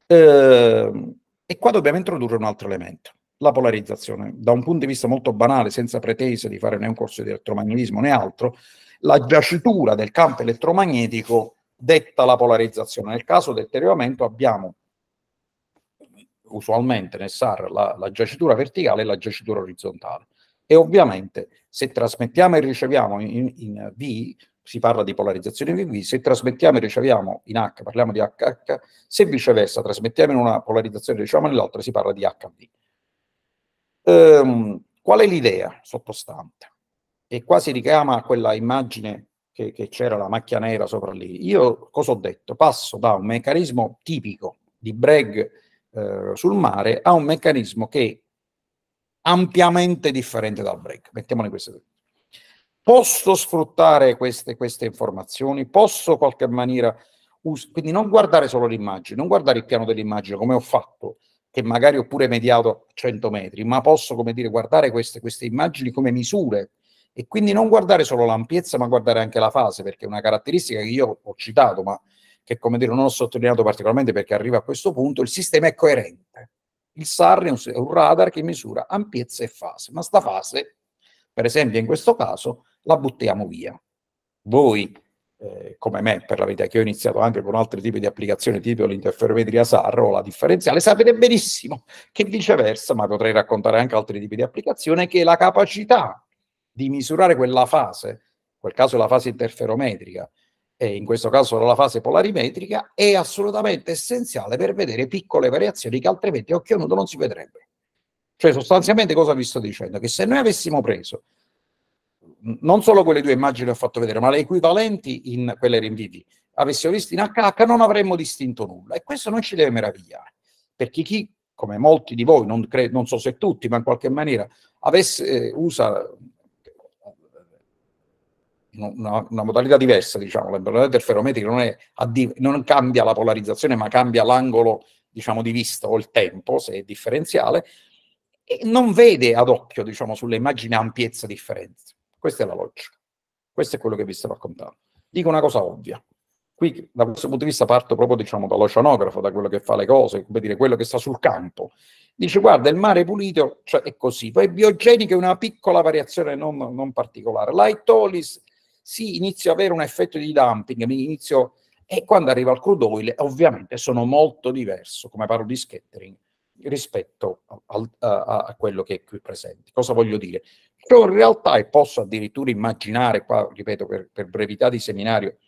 Ehm, e qua dobbiamo introdurre un altro elemento la polarizzazione. Da un punto di vista molto banale, senza pretese di fare né un corso di elettromagnetismo né altro, la giacitura del campo elettromagnetico detta la polarizzazione. Nel caso del deterioramento abbiamo usualmente nel SAR la, la giacitura verticale e la giacitura orizzontale. E ovviamente se trasmettiamo e riceviamo in, in V, si parla di polarizzazione VV, se trasmettiamo e riceviamo in H, parliamo di HH, se viceversa trasmettiamo in una polarizzazione e riceviamo nell'altra, si parla di HV. Ehm, qual è l'idea sottostante? E qua si richiama a quella immagine che, che c'era la macchia nera sopra lì. Io cosa ho detto? Passo da un meccanismo tipico di Breg eh, sul mare a un meccanismo che è ampiamente differente dal Breg. Mettiamole queste due posso sfruttare queste, queste, informazioni, posso in qualche maniera, us- quindi non guardare solo l'immagine, non guardare il piano dell'immagine come ho fatto, che magari ho pure mediato a 100 metri, ma posso, come dire, guardare queste, queste immagini come misure e quindi non guardare solo l'ampiezza, ma guardare anche la fase, perché è una caratteristica che io ho citato, ma che, come dire, non ho sottolineato particolarmente perché arriva a questo punto, il sistema è coerente. Il SAR è un, è un radar che misura ampiezza e fase, ma sta fase, per esempio in questo caso, la buttiamo via. Voi eh, come me, per la verità, che ho iniziato anche con altri tipi di applicazioni, tipo l'interferometria SAR o la differenziale, sapete benissimo che viceversa, ma potrei raccontare anche altri tipi di applicazione, che la capacità di misurare quella fase, quel caso la fase interferometrica, e in questo caso la fase polarimetrica, è assolutamente essenziale per vedere piccole variazioni che altrimenti a occhio nudo non si vedrebbero. Cioè sostanzialmente cosa vi sto dicendo? Che se noi avessimo preso non solo quelle due immagini che ho fatto vedere, ma le equivalenti in quelle rinvidi, avessimo visto in HH non avremmo distinto nulla. E questo non ci deve meravigliare, perché chi, come molti di voi, non, cre- non so se tutti, ma in qualche maniera, avesse, eh, usa eh, una, una, modalità diversa, diciamo, la modalità interferometrica non, è, non cambia la polarizzazione, ma cambia l'angolo, diciamo, di vista o il tempo, se è differenziale, e non vede ad occhio, diciamo, sulle immagini ampiezza differenza questa è la logica. Questo è quello che vi sto raccontando. Dico una cosa ovvia. Qui, da questo punto di vista, parto proprio diciamo, dall'oceanografo, da quello che fa le cose, come dire, quello che sta sul campo. Dice, guarda, il mare pulito cioè, è così. Poi biogenica è una piccola variazione non, non particolare. L'aitolis, sì, inizia ad avere un effetto di dumping, mi inizio... E quando arriva al crude oil, ovviamente sono molto diverso, come parlo di scattering, rispetto al, a, a, quello che è qui presente. Cosa voglio dire? Però in realtà, e posso addirittura immaginare, qua ripeto per, per brevità di seminario,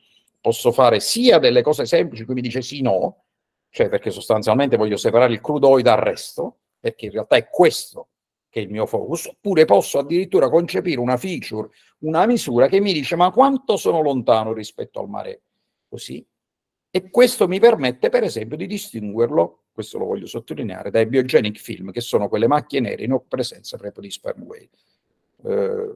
posso fare sia delle cose semplici, cui mi dice sì, no, cioè perché sostanzialmente voglio separare il crudo oil dal resto, perché in realtà è questo che è il mio focus, oppure posso addirittura concepire una feature, una misura che mi dice ma quanto sono lontano rispetto al mare così, e questo mi permette per esempio di distinguerlo questo lo voglio sottolineare, dai biogenic film, che sono quelle macchie nere in presenza proprio di Spanway. Eh,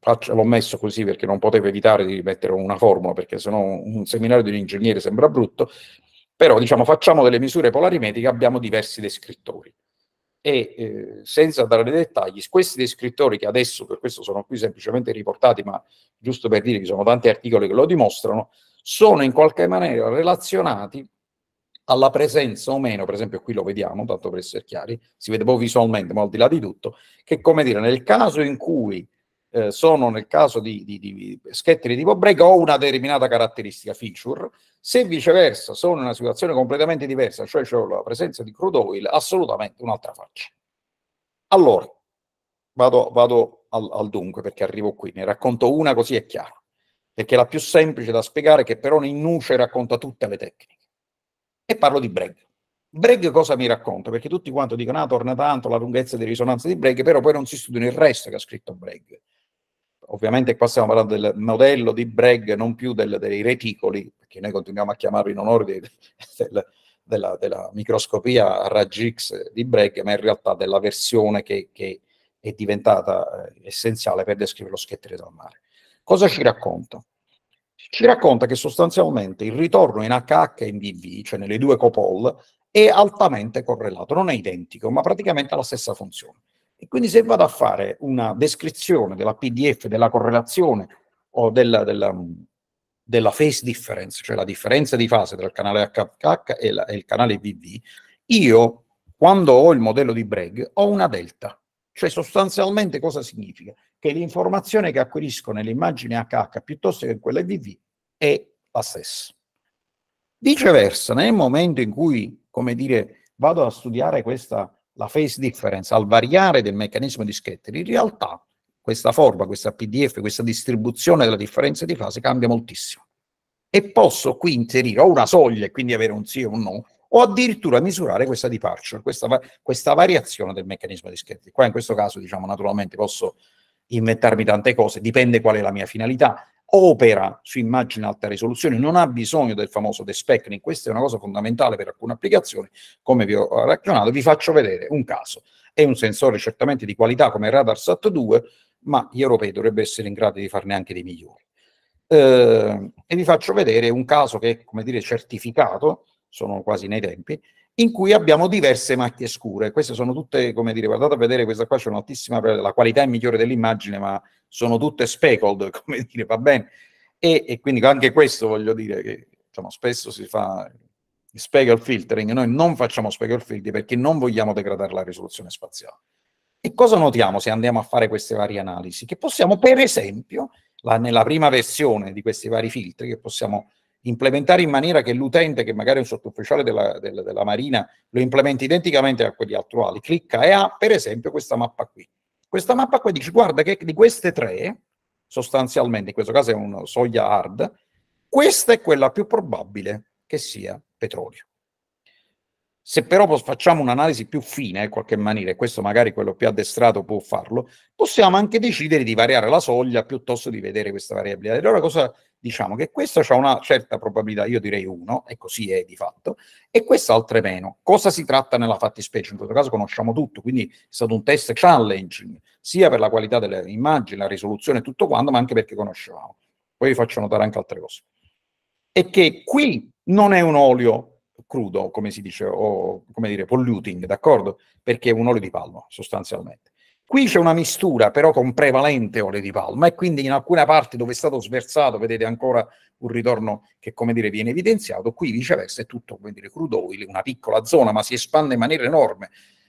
l'ho messo così perché non potevo evitare di mettere una formula, perché sennò un seminario di un ingegnere sembra brutto, però diciamo facciamo delle misure polarimetriche, abbiamo diversi descrittori e eh, senza dare dettagli, questi descrittori che adesso per questo sono qui semplicemente riportati, ma giusto per dire che sono tanti articoli che lo dimostrano, sono in qualche maniera relazionati alla presenza o meno, per esempio qui lo vediamo, tanto per essere chiari, si vede poi visualmente, ma al di là di tutto, che come dire, nel caso in cui eh, sono nel caso di, di, di schetteri tipo break ho una determinata caratteristica feature, se viceversa sono in una situazione completamente diversa, cioè c'è la presenza di crude oil, assolutamente un'altra faccia. Allora, vado, vado al, al dunque perché arrivo qui, ne racconto una così è chiaro, perché è la più semplice da spiegare che però in nuce racconta tutte le tecniche. E parlo di Bregg. Bregg cosa mi racconta? Perché tutti quanti dicono, ah, torna tanto la lunghezza di risonanza di Bregg, però poi non si studiano il resto che ha scritto Bregg. Ovviamente qua stiamo parlando del modello di Bregg, non più del, dei reticoli, perché noi continuiamo a chiamarlo in onore di, del, della, della, microscopia a raggi X di Bregg, ma in realtà della versione che, che è diventata eh, essenziale per descrivere lo scheletro dal mare. Cosa ci racconta? ci racconta che sostanzialmente il ritorno in HH e in VV, cioè nelle due copol, è altamente correlato, non è identico, ma praticamente ha la stessa funzione. E quindi se vado a fare una descrizione della PDF, della correlazione o della, della, um, della phase difference, cioè la differenza di fase tra il canale HH e, la, e il canale VV, io quando ho il modello di Bragg ho una delta. Cioè sostanzialmente cosa significa? che l'informazione che acquisisco nell'immagine HH piuttosto che in quella VV è la stessa. Viceversa, nel momento in cui, come dire, vado a studiare questa, la phase difference, al variare del meccanismo di scatter, in realtà questa forma, questa PDF, questa distribuzione della differenza di fase cambia moltissimo. E posso qui inserire o una soglia e quindi avere un sì o un no, o addirittura misurare questa departure, questa, questa variazione del meccanismo di scatter. Qua in questo caso, diciamo, naturalmente posso inventarmi tante cose, dipende qual è la mia finalità, opera su immagini alta risoluzione, non ha bisogno del famoso despecking, questa è una cosa fondamentale per alcune applicazioni, come vi ho ragionato, vi faccio vedere un caso. È un sensore certamente di qualità come il RadarSat 2, ma gli europei dovrebbero essere in grado di farne anche dei migliori. Eh, e vi faccio vedere un caso che è, come dire, certificato, sono quasi nei tempi, in cui abbiamo diverse macchie scure. Queste sono tutte, come dire, guardate a vedere, questa qua c'è un'altissima, la qualità è migliore dell'immagine, ma sono tutte speckled, come dire, va bene. E, e quindi anche questo voglio dire che diciamo, spesso si fa speckle filtering, noi non facciamo speckle filtering perché non vogliamo degradare la risoluzione spaziale. E cosa notiamo se andiamo a fare queste varie analisi? Che possiamo, per esempio, la, nella prima versione di questi vari filtri, che possiamo implementare in maniera che l'utente, che magari è un sottufficiale della, della, della, Marina, lo implementi identicamente a quelli attuali, clicca e ha per esempio questa mappa qui. Questa mappa qua dice, guarda che di queste tre, sostanzialmente, in questo caso è una soglia hard, questa è quella più probabile che sia petrolio. Se però facciamo un'analisi più fine, in qualche maniera, e questo magari quello più addestrato può farlo, possiamo anche decidere di variare la soglia piuttosto di vedere questa variabilità. Allora cosa diciamo che questo ha una certa probabilità, io direi uno, e così è di fatto, e quest'altro è meno. Cosa si tratta nella fattispecie? In questo caso conosciamo tutto, quindi è stato un test challenging, sia per la qualità delle immagini, la risoluzione e tutto quanto, ma anche perché conoscevamo. Poi vi faccio notare anche altre cose. E che qui non è un olio crudo, come si dice, o come dire, polluting, d'accordo? Perché è un olio di palma, sostanzialmente. Qui c'è una mistura però con prevalente olio di palma e quindi in alcune parti dove è stato sversato vedete ancora un ritorno che come dire viene evidenziato, qui viceversa è tutto come dire crudo oil, una piccola zona ma si espande in maniera enorme.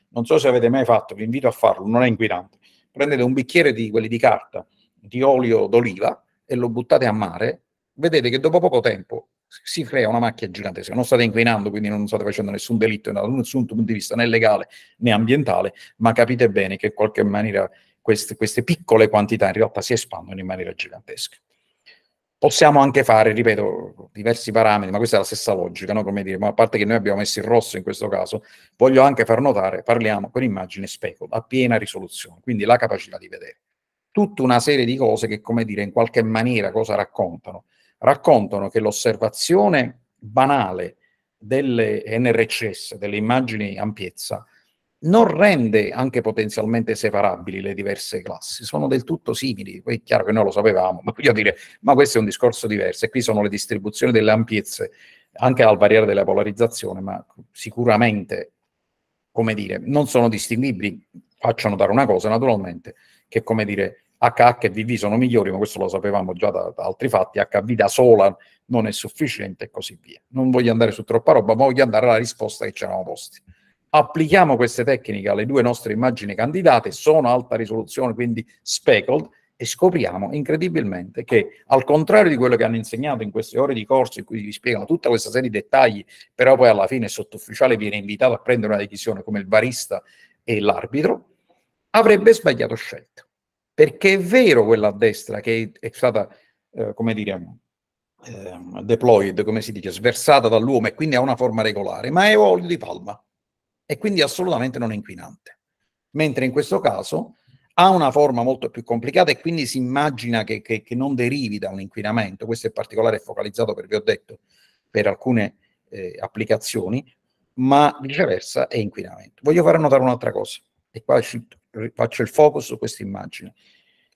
Non so se avete mai fatto, vi invito a farlo, non è inquinante. Prendete un bicchiere di quelli di carta di olio d'oliva e lo buttate a mare, vedete che dopo poco tempo si crea una macchia gigantesca. Non state inquinando, quindi non state facendo nessun delitto da nessun punto di vista né legale né ambientale, ma capite bene che in qualche maniera queste, queste piccole quantità in realtà si espandono in maniera gigantesca. Possiamo anche fare, ripeto, diversi parametri, ma questa è la stessa logica, no? come dire, ma a parte che noi abbiamo messo il rosso in questo caso, voglio anche far notare, parliamo con immagine specchio, a piena risoluzione, quindi la capacità di vedere. Tutta una serie di cose che, come dire, in qualche maniera cosa raccontano raccontano che l'osservazione banale delle NRCS, delle immagini ampiezza, non rende anche potenzialmente separabili le diverse classi, sono del tutto simili. Poi è chiaro che noi lo sapevamo, ma voglio dire, ma questo è un discorso diverso. E qui sono le distribuzioni delle ampiezze, anche al variare della polarizzazione, ma sicuramente, come dire, non sono distinguibili, faccio notare una cosa naturalmente, che come dire, HHDV sono migliori, ma questo lo sapevamo già da, da, altri fatti, HV da sola non è sufficiente e così via. Non voglio andare su troppa roba, ma voglio andare alla risposta che ci eravamo posti. Applichiamo queste tecniche alle due nostre immagini candidate, sono alta risoluzione, quindi speckled, e scopriamo incredibilmente che al contrario di quello che hanno insegnato in queste ore di corso in cui vi spiegano tutta questa serie di dettagli, però poi alla fine il sottufficiale viene invitato a prendere una decisione come il barista e l'arbitro, avrebbe sbagliato scelta perché è vero quella a destra che è stata, eh, come dire, eh, deployed, come si dice, sversata dall'uomo e quindi ha una forma regolare, ma è olio di palma e quindi assolutamente non è inquinante. Mentre in questo caso ha una forma molto più complicata e quindi si immagina che, che, che non derivi dall'inquinamento. Questo è particolare è focalizzato, perché vi ho detto, per alcune eh, applicazioni, ma viceversa è inquinamento. Voglio far notare un'altra cosa, e qua è scritto faccio il focus su questa immagine,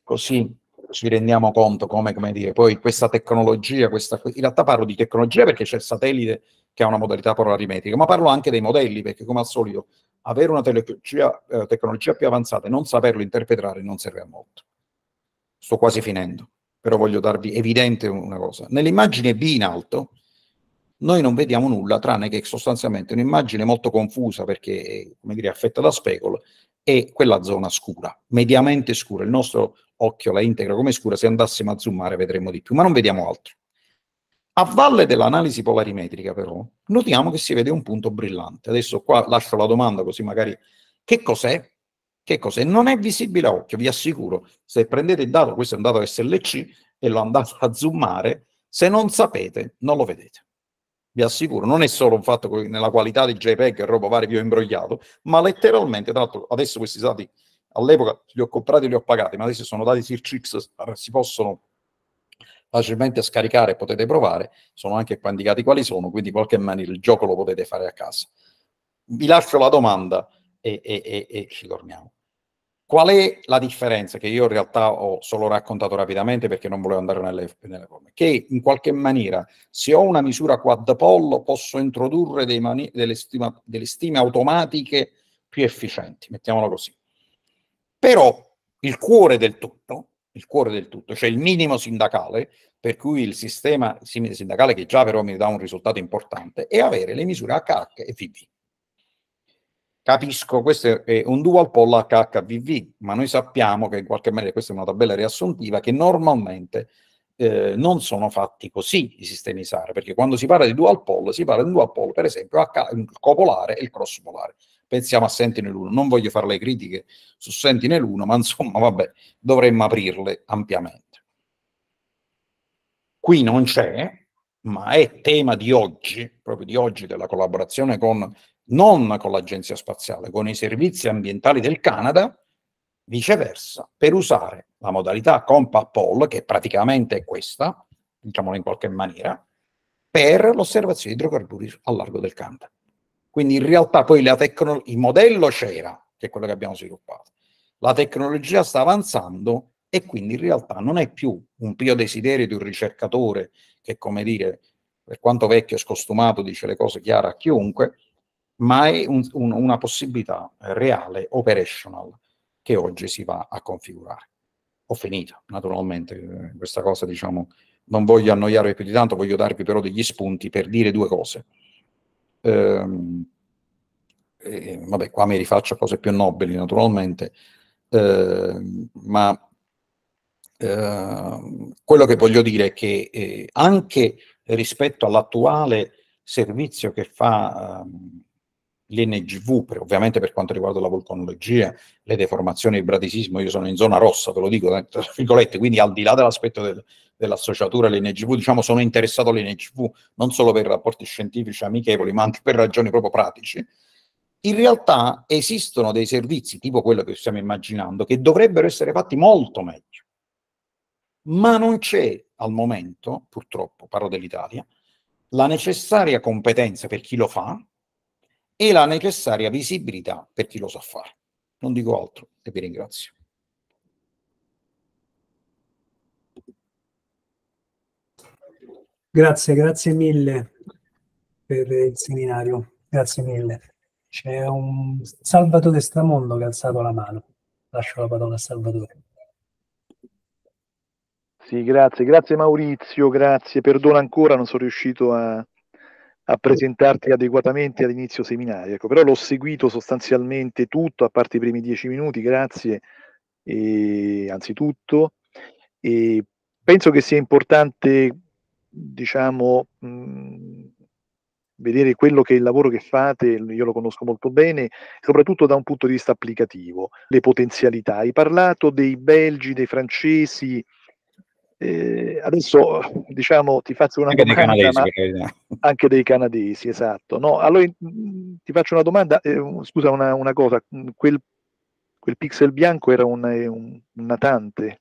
così ci rendiamo conto come, come dire, poi questa tecnologia, questa, in realtà parlo di tecnologia perché c'è il satellite che ha una modalità polarimetrica, ma parlo anche dei modelli perché come al solito avere una tecnologia, eh, tecnologia più avanzata e non saperlo interpretare non serve a molto. Sto quasi finendo, però voglio darvi evidente una cosa. Nell'immagine B in alto noi non vediamo nulla tranne che sostanzialmente un'immagine molto confusa perché, come dire, affetta da specolo è quella zona scura, mediamente scura. Il nostro occhio la integra come scura, se andassimo a zoomare vedremmo di più, ma non vediamo altro. A valle dell'analisi polarimetrica, però, notiamo che si vede un punto brillante. Adesso qua lascio la domanda così magari che cos'è? Che cos'è? Non è visibile a occhio, vi assicuro. Se prendete il dato, questo è un dato SLC, e lo andate a zoomare, se non sapete, non lo vedete vi assicuro, non è solo un fatto che nella qualità del JPEG e roba varia vi ho imbrogliato, ma letteralmente, tra l'altro adesso questi dati all'epoca li ho comprati e li ho pagati, ma adesso sono dati Sirchix, si possono facilmente scaricare, potete provare, sono anche qua indicati quali sono, quindi in qualche maniera il gioco lo potete fare a casa. Vi lascio la domanda e, e, e, e ci torniamo. Qual è la differenza? Che io in realtà ho solo raccontato rapidamente perché non volevo andare nelle, nelle forme. Che in qualche maniera, se ho una misura quad pollo, posso introdurre mani- delle, stima, delle stime automatiche più efficienti, mettiamolo così. Però il cuore del tutto, il cuore del tutto, cioè il minimo sindacale, per cui il sistema sindacale che già però mi dà un risultato importante, è avere le misure HH e VB. Capisco, questo è un dual poll HHVV, ma noi sappiamo che in qualche maniera, questa è una tabella riassuntiva, che normalmente eh, non sono fatti così i sistemi SAR, perché quando si parla di dual poll, si parla di un dual poll, per esempio, H, il copolare e il cross polare. Pensiamo a Sentinel-1, non voglio fare le critiche su Sentinel-1, ma insomma, vabbè, dovremmo aprirle ampiamente. Qui non c'è, ma è tema di oggi, proprio di oggi, della collaborazione con non con l'Agenzia Spaziale, con i servizi ambientali del Canada, viceversa, per usare la modalità Compa-Pol, che praticamente è questa, diciamola in qualche maniera, per l'osservazione di idrocarburi a largo del Canada. Quindi in realtà poi tecno- il modello c'era, che è quello che abbiamo sviluppato. La tecnologia sta avanzando e quindi in realtà non è più un pio desiderio di un ricercatore che, come dire, per quanto vecchio e scostumato dice le cose chiare a chiunque, ma è un, un, una possibilità reale, operational, che oggi si va a configurare. Ho finito, naturalmente, eh, questa cosa diciamo, non voglio annoiarvi più di tanto, voglio darvi però degli spunti per dire due cose. Ehm, eh, vabbè, qua mi rifaccio a cose più nobili naturalmente, eh, ma eh, quello che voglio dire è che eh, anche rispetto all'attuale servizio che fa ehm, l'NGV, per, ovviamente per quanto riguarda la vulcanologia, le deformazioni il bradisismo, io sono in zona rossa, ve lo dico, eh, tra virgolette, quindi al di là dell'aspetto del, dell'associatura all'NGV, diciamo sono interessato all'NGV non solo per rapporti scientifici amichevoli, ma anche per ragioni proprio pratici. In realtà esistono dei servizi, tipo quello che stiamo immaginando, che dovrebbero essere fatti molto meglio, ma non c'è al momento, purtroppo, parlo dell'Italia, la necessaria competenza per chi lo fa, e la necessaria visibilità per chi lo sa fare. Non dico altro e vi ringrazio. Grazie, grazie mille per il seminario, grazie mille. C'è un Salvatore Stramondo che ha alzato la mano. Lascio la parola a Salvatore. Sì, grazie, grazie Maurizio, grazie. Perdona ancora, non sono riuscito a, a presentarti adeguatamente all'inizio seminario, ecco, però l'ho seguito sostanzialmente tutto, a parte i primi dieci minuti, grazie e, anzitutto. E penso che sia importante, diciamo, mh, vedere quello che è il lavoro che fate, io lo conosco molto bene, soprattutto da un punto di vista applicativo, le potenzialità. Hai parlato dei belgi, dei francesi, eh, adesso diciamo ti faccio una anche domanda dei canadesi, anche dei canadesi, esatto. No, allora ti faccio una domanda, eh, scusa una, una cosa, quel, quel, pixel bianco era un, eh, un, natante.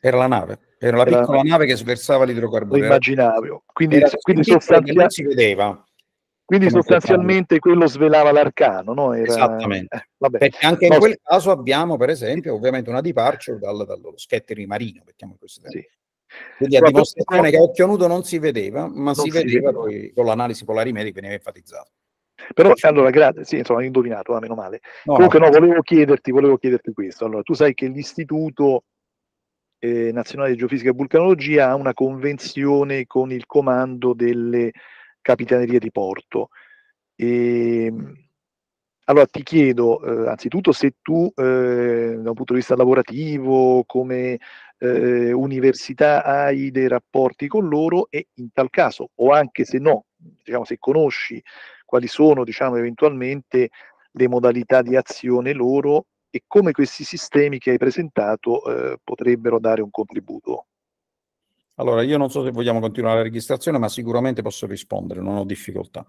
Era la nave, era la era piccola nave che sversava l'idrocarburo. Lo immaginavo. Quindi, era quindi, sostanzia... si vedeva. quindi sostanzialmente quello svelava l'arcano, no? Era... Esattamente. Eh, perché anche no, in quel caso abbiamo, per esempio, ovviamente una departure eh, dal, dallo schettering marino, mettiamo così. Sì. Quindi a dimostrazione che a occhio nudo non si vedeva, ma non si, si vedeva poi con l'analisi polarimetrica veniva enfatizzato. Però allora, grazie, sì, insomma, hai indovinato, ma meno male. No, Comunque, no, no volevo, chiederti, volevo chiederti questo. Allora, tu sai che l'Istituto eh, Nazionale di Geofisica e Vulcanologia ha una convenzione con il comando delle capitanerie di porto. E, ehm, allora ti chiedo eh, anzitutto se tu eh, da un punto di vista lavorativo, come eh, università, hai dei rapporti con loro e in tal caso, o anche se no, diciamo, se conosci quali sono diciamo, eventualmente le modalità di azione loro e come questi sistemi che hai presentato eh, potrebbero dare un contributo. Allora, io non so se vogliamo continuare la registrazione, ma sicuramente posso rispondere, non ho difficoltà.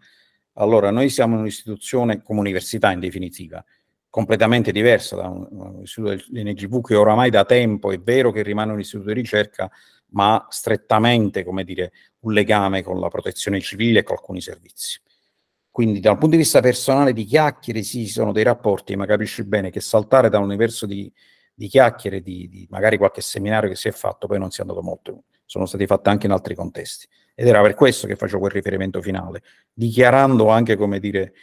Allora, noi siamo un'istituzione come università in definitiva, completamente diversa da un, un istituto dell'NGV che oramai da tempo è vero che rimane un istituto di ricerca, ma ha strettamente, come dire, un legame con la protezione civile e con alcuni servizi. Quindi dal punto di vista personale di chiacchiere sì, sono dei rapporti, ma capisci bene che saltare da un universo di, di chiacchiere, di, di, magari qualche seminario che si è fatto, poi non si è andato molto. Sono stati fatti anche in altri contesti. Ed era per questo che facevo quel riferimento finale, dichiarando anche, come dire,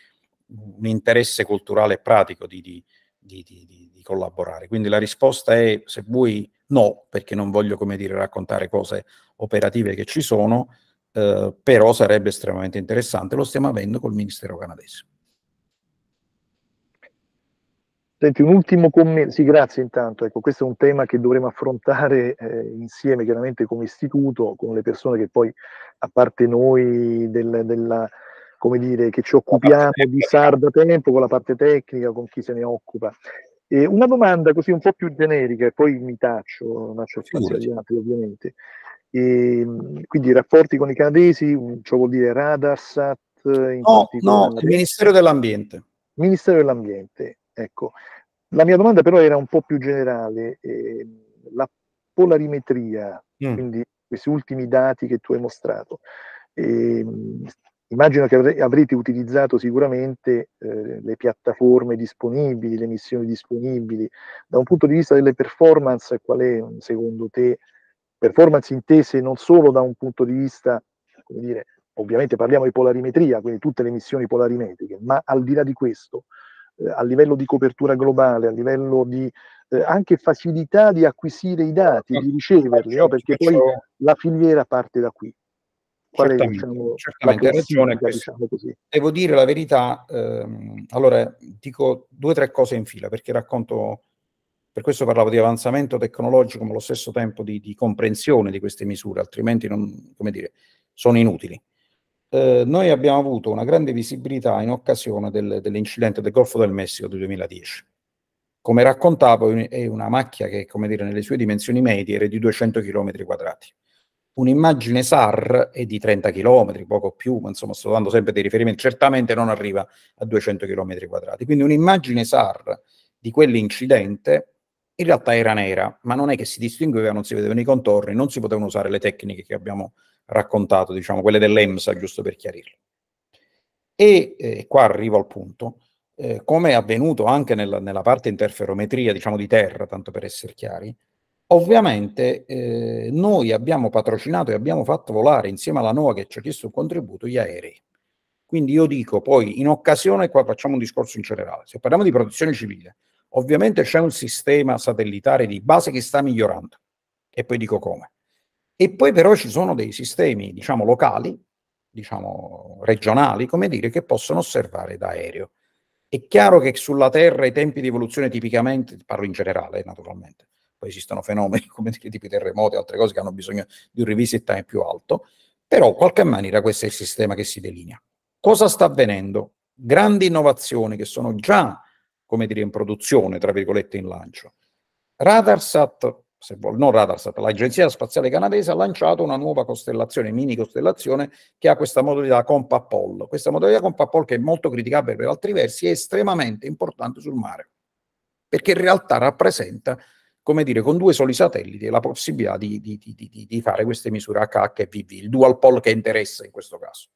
un interesse culturale e pratico di, di, di, di collaborare. Quindi la risposta è, se vuoi, no, perché non voglio, come dire, raccontare cose operative che ci sono, eh, però sarebbe estremamente interessante. Lo stiamo avendo col Ministero canadese. Senti, un ultimo commento, sì grazie intanto, ecco, questo è un tema che dovremo affrontare eh, insieme chiaramente come istituto, con le persone che poi, a parte noi del, della, come dire, che ci occupiamo di SAR da tempo, con la parte tecnica, con chi se ne occupa. E una domanda così un po' più generica, e poi mi taccio, lascio spazio agli altri ovviamente. E, ehm, quindi rapporti con i canadesi, ciò vuol dire Radarsat? In no, no, il Ministero dell'Ambiente. Ministero dell'Ambiente. Ecco. La mia domanda però era un po' più generale, eh, la polarimetria, mm. quindi questi ultimi dati che tu hai mostrato, eh, immagino che avrete utilizzato sicuramente eh, le piattaforme disponibili, le missioni disponibili. Da un punto di vista delle performance, qual è secondo te performance intese non solo da un punto di vista, come dire, ovviamente parliamo di polarimetria, quindi tutte le missioni polarimetriche, ma al di là di questo, eh, a livello di copertura globale, a livello di eh, anche facilità di acquisire i dati, di certo, riceverli, no? Certo, perché poi la filiera parte da qui. Qual è, diciamo, certamente, ragione diciamo Devo dire la verità, ehm, allora dico due o tre cose in fila, perché racconto, per questo parlavo di avanzamento tecnologico, ma allo stesso tempo di, di comprensione di queste misure, altrimenti non, come dire, sono inutili. Eh, noi abbiamo avuto una grande visibilità in occasione del, dell'incidente del Golfo del Messico del 2010. Come raccontavo, è una macchia che, come dire, nelle sue dimensioni medie era di 200 km quadrati. Un'immagine SAR è di 30 km, poco più, ma insomma sto dando sempre dei riferimenti, certamente non arriva a 200 km quadrati. Quindi un'immagine SAR di quell'incidente in realtà era nera, ma non è che si distingueva, non si vedevano i contorni, non si potevano usare le tecniche che abbiamo raccontato, diciamo, quelle dell'EMSA, giusto per chiarirlo. E eh, qua arrivo al punto, eh, come è avvenuto anche nella, nella, parte interferometria, diciamo di terra, tanto per essere chiari, ovviamente eh, noi abbiamo patrocinato e abbiamo fatto volare insieme alla NOAA che ci ha chiesto un contributo gli aerei. Quindi io dico poi, in occasione, qua facciamo un discorso in generale, se parliamo di protezione civile, ovviamente c'è un sistema satellitare di base che sta migliorando, e poi dico come. E poi però ci sono dei sistemi, diciamo, locali, diciamo, regionali, come dire, che possono osservare da aereo. È chiaro che sulla Terra i tempi di evoluzione tipicamente, parlo in generale naturalmente, poi esistono fenomeni come dire, tipi terremoti e altre cose che hanno bisogno di un revisit time più alto, però in qualche maniera questo è il sistema che si delinea. Cosa sta avvenendo? Grandi innovazioni che sono già, come dire, in produzione, tra virgolette, in lancio. Radarsat se vuol, non Radarsat, l'Agenzia Spaziale Canadese ha lanciato una nuova costellazione, mini costellazione, che ha questa modalità Compapol. Questa modalità Compapol, che è molto criticabile per altri versi, è estremamente importante sul mare, perché in realtà rappresenta, come dire, con due soli satelliti la possibilità di, di, di, di fare queste misure HH e VV, il dual pole che interessa in questo caso.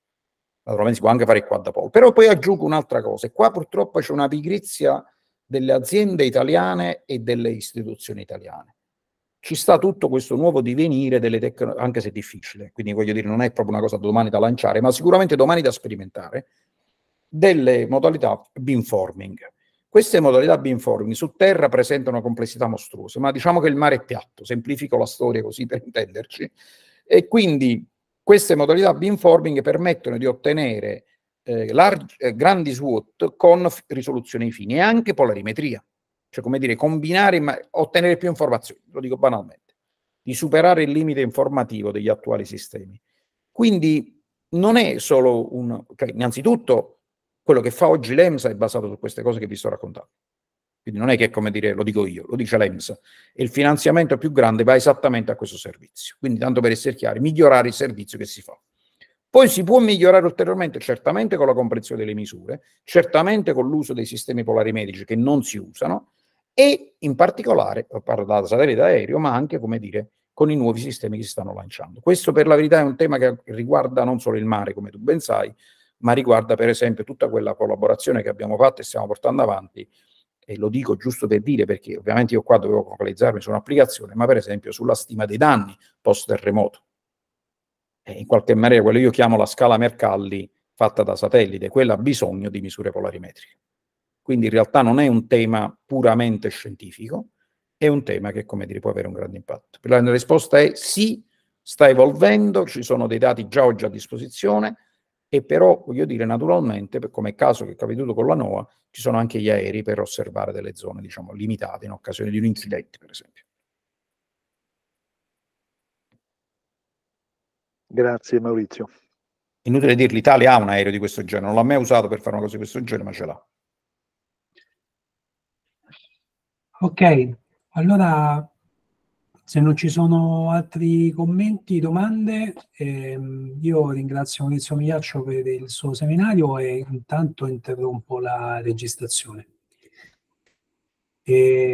Naturalmente si può anche fare il quadrupole. Però poi aggiungo un'altra cosa, e qua purtroppo c'è una pigrizia delle aziende italiane e delle istituzioni italiane ci sta tutto questo nuovo divenire delle tecnologie, anche se è difficile, quindi voglio dire non è proprio una cosa domani da lanciare, ma sicuramente domani da sperimentare, delle modalità beamforming. Queste modalità beamforming su terra presentano una complessità mostruosa, ma diciamo che il mare è piatto, semplifico la storia così per intenderci, e quindi queste modalità beamforming permettono di ottenere eh, large, eh, grandi SWOT con f- risoluzione ai fini e anche polarimetria cioè, come dire, combinare, ma ottenere più informazioni, lo dico banalmente, di superare il limite informativo degli attuali sistemi. Quindi non è solo un... Cioè, innanzitutto, quello che fa oggi l'EMSA è basato su queste cose che vi sto raccontando. Quindi non è che, come dire, lo dico io, lo dice l'EMSA. E il finanziamento più grande va esattamente a questo servizio. Quindi, tanto per essere chiari, migliorare il servizio che si fa. Poi si può migliorare ulteriormente, certamente con la comprensione delle misure, certamente con l'uso dei sistemi polari medici che non si usano, e in particolare, eh, parlo da satellite aereo, ma anche, come dire, con i nuovi sistemi che si stanno lanciando. Questo per la verità è un tema che riguarda non solo il mare, come tu ben sai, ma riguarda per esempio tutta quella collaborazione che abbiamo fatto e stiamo portando avanti, e lo dico giusto per dire perché ovviamente io qua dovevo focalizzarmi su un'applicazione, ma per esempio sulla stima dei danni post terremoto. in qualche maniera quello io chiamo la scala Mercalli fatta da satellite, quella ha bisogno di misure polarimetriche. Quindi in realtà non è un tema puramente scientifico, è un tema che, come dire, può avere un grande impatto. La risposta è sì, sta evolvendo, ci sono dei dati già oggi a disposizione, e però, voglio dire, naturalmente, come caso che è avvenuto con la NOAA, ci sono anche gli aerei per osservare delle zone, diciamo, limitate in occasione di un incidente, per esempio. Grazie Maurizio. Inutile dire, l'Italia ha un aereo di questo genere, non l'ha mai usato per fare una cosa di questo genere, ma ce l'ha. Ok, allora se non ci sono altri commenti, domande, ehm, io ringrazio Maurizio Migliaccio per il suo seminario e intanto interrompo la registrazione. E...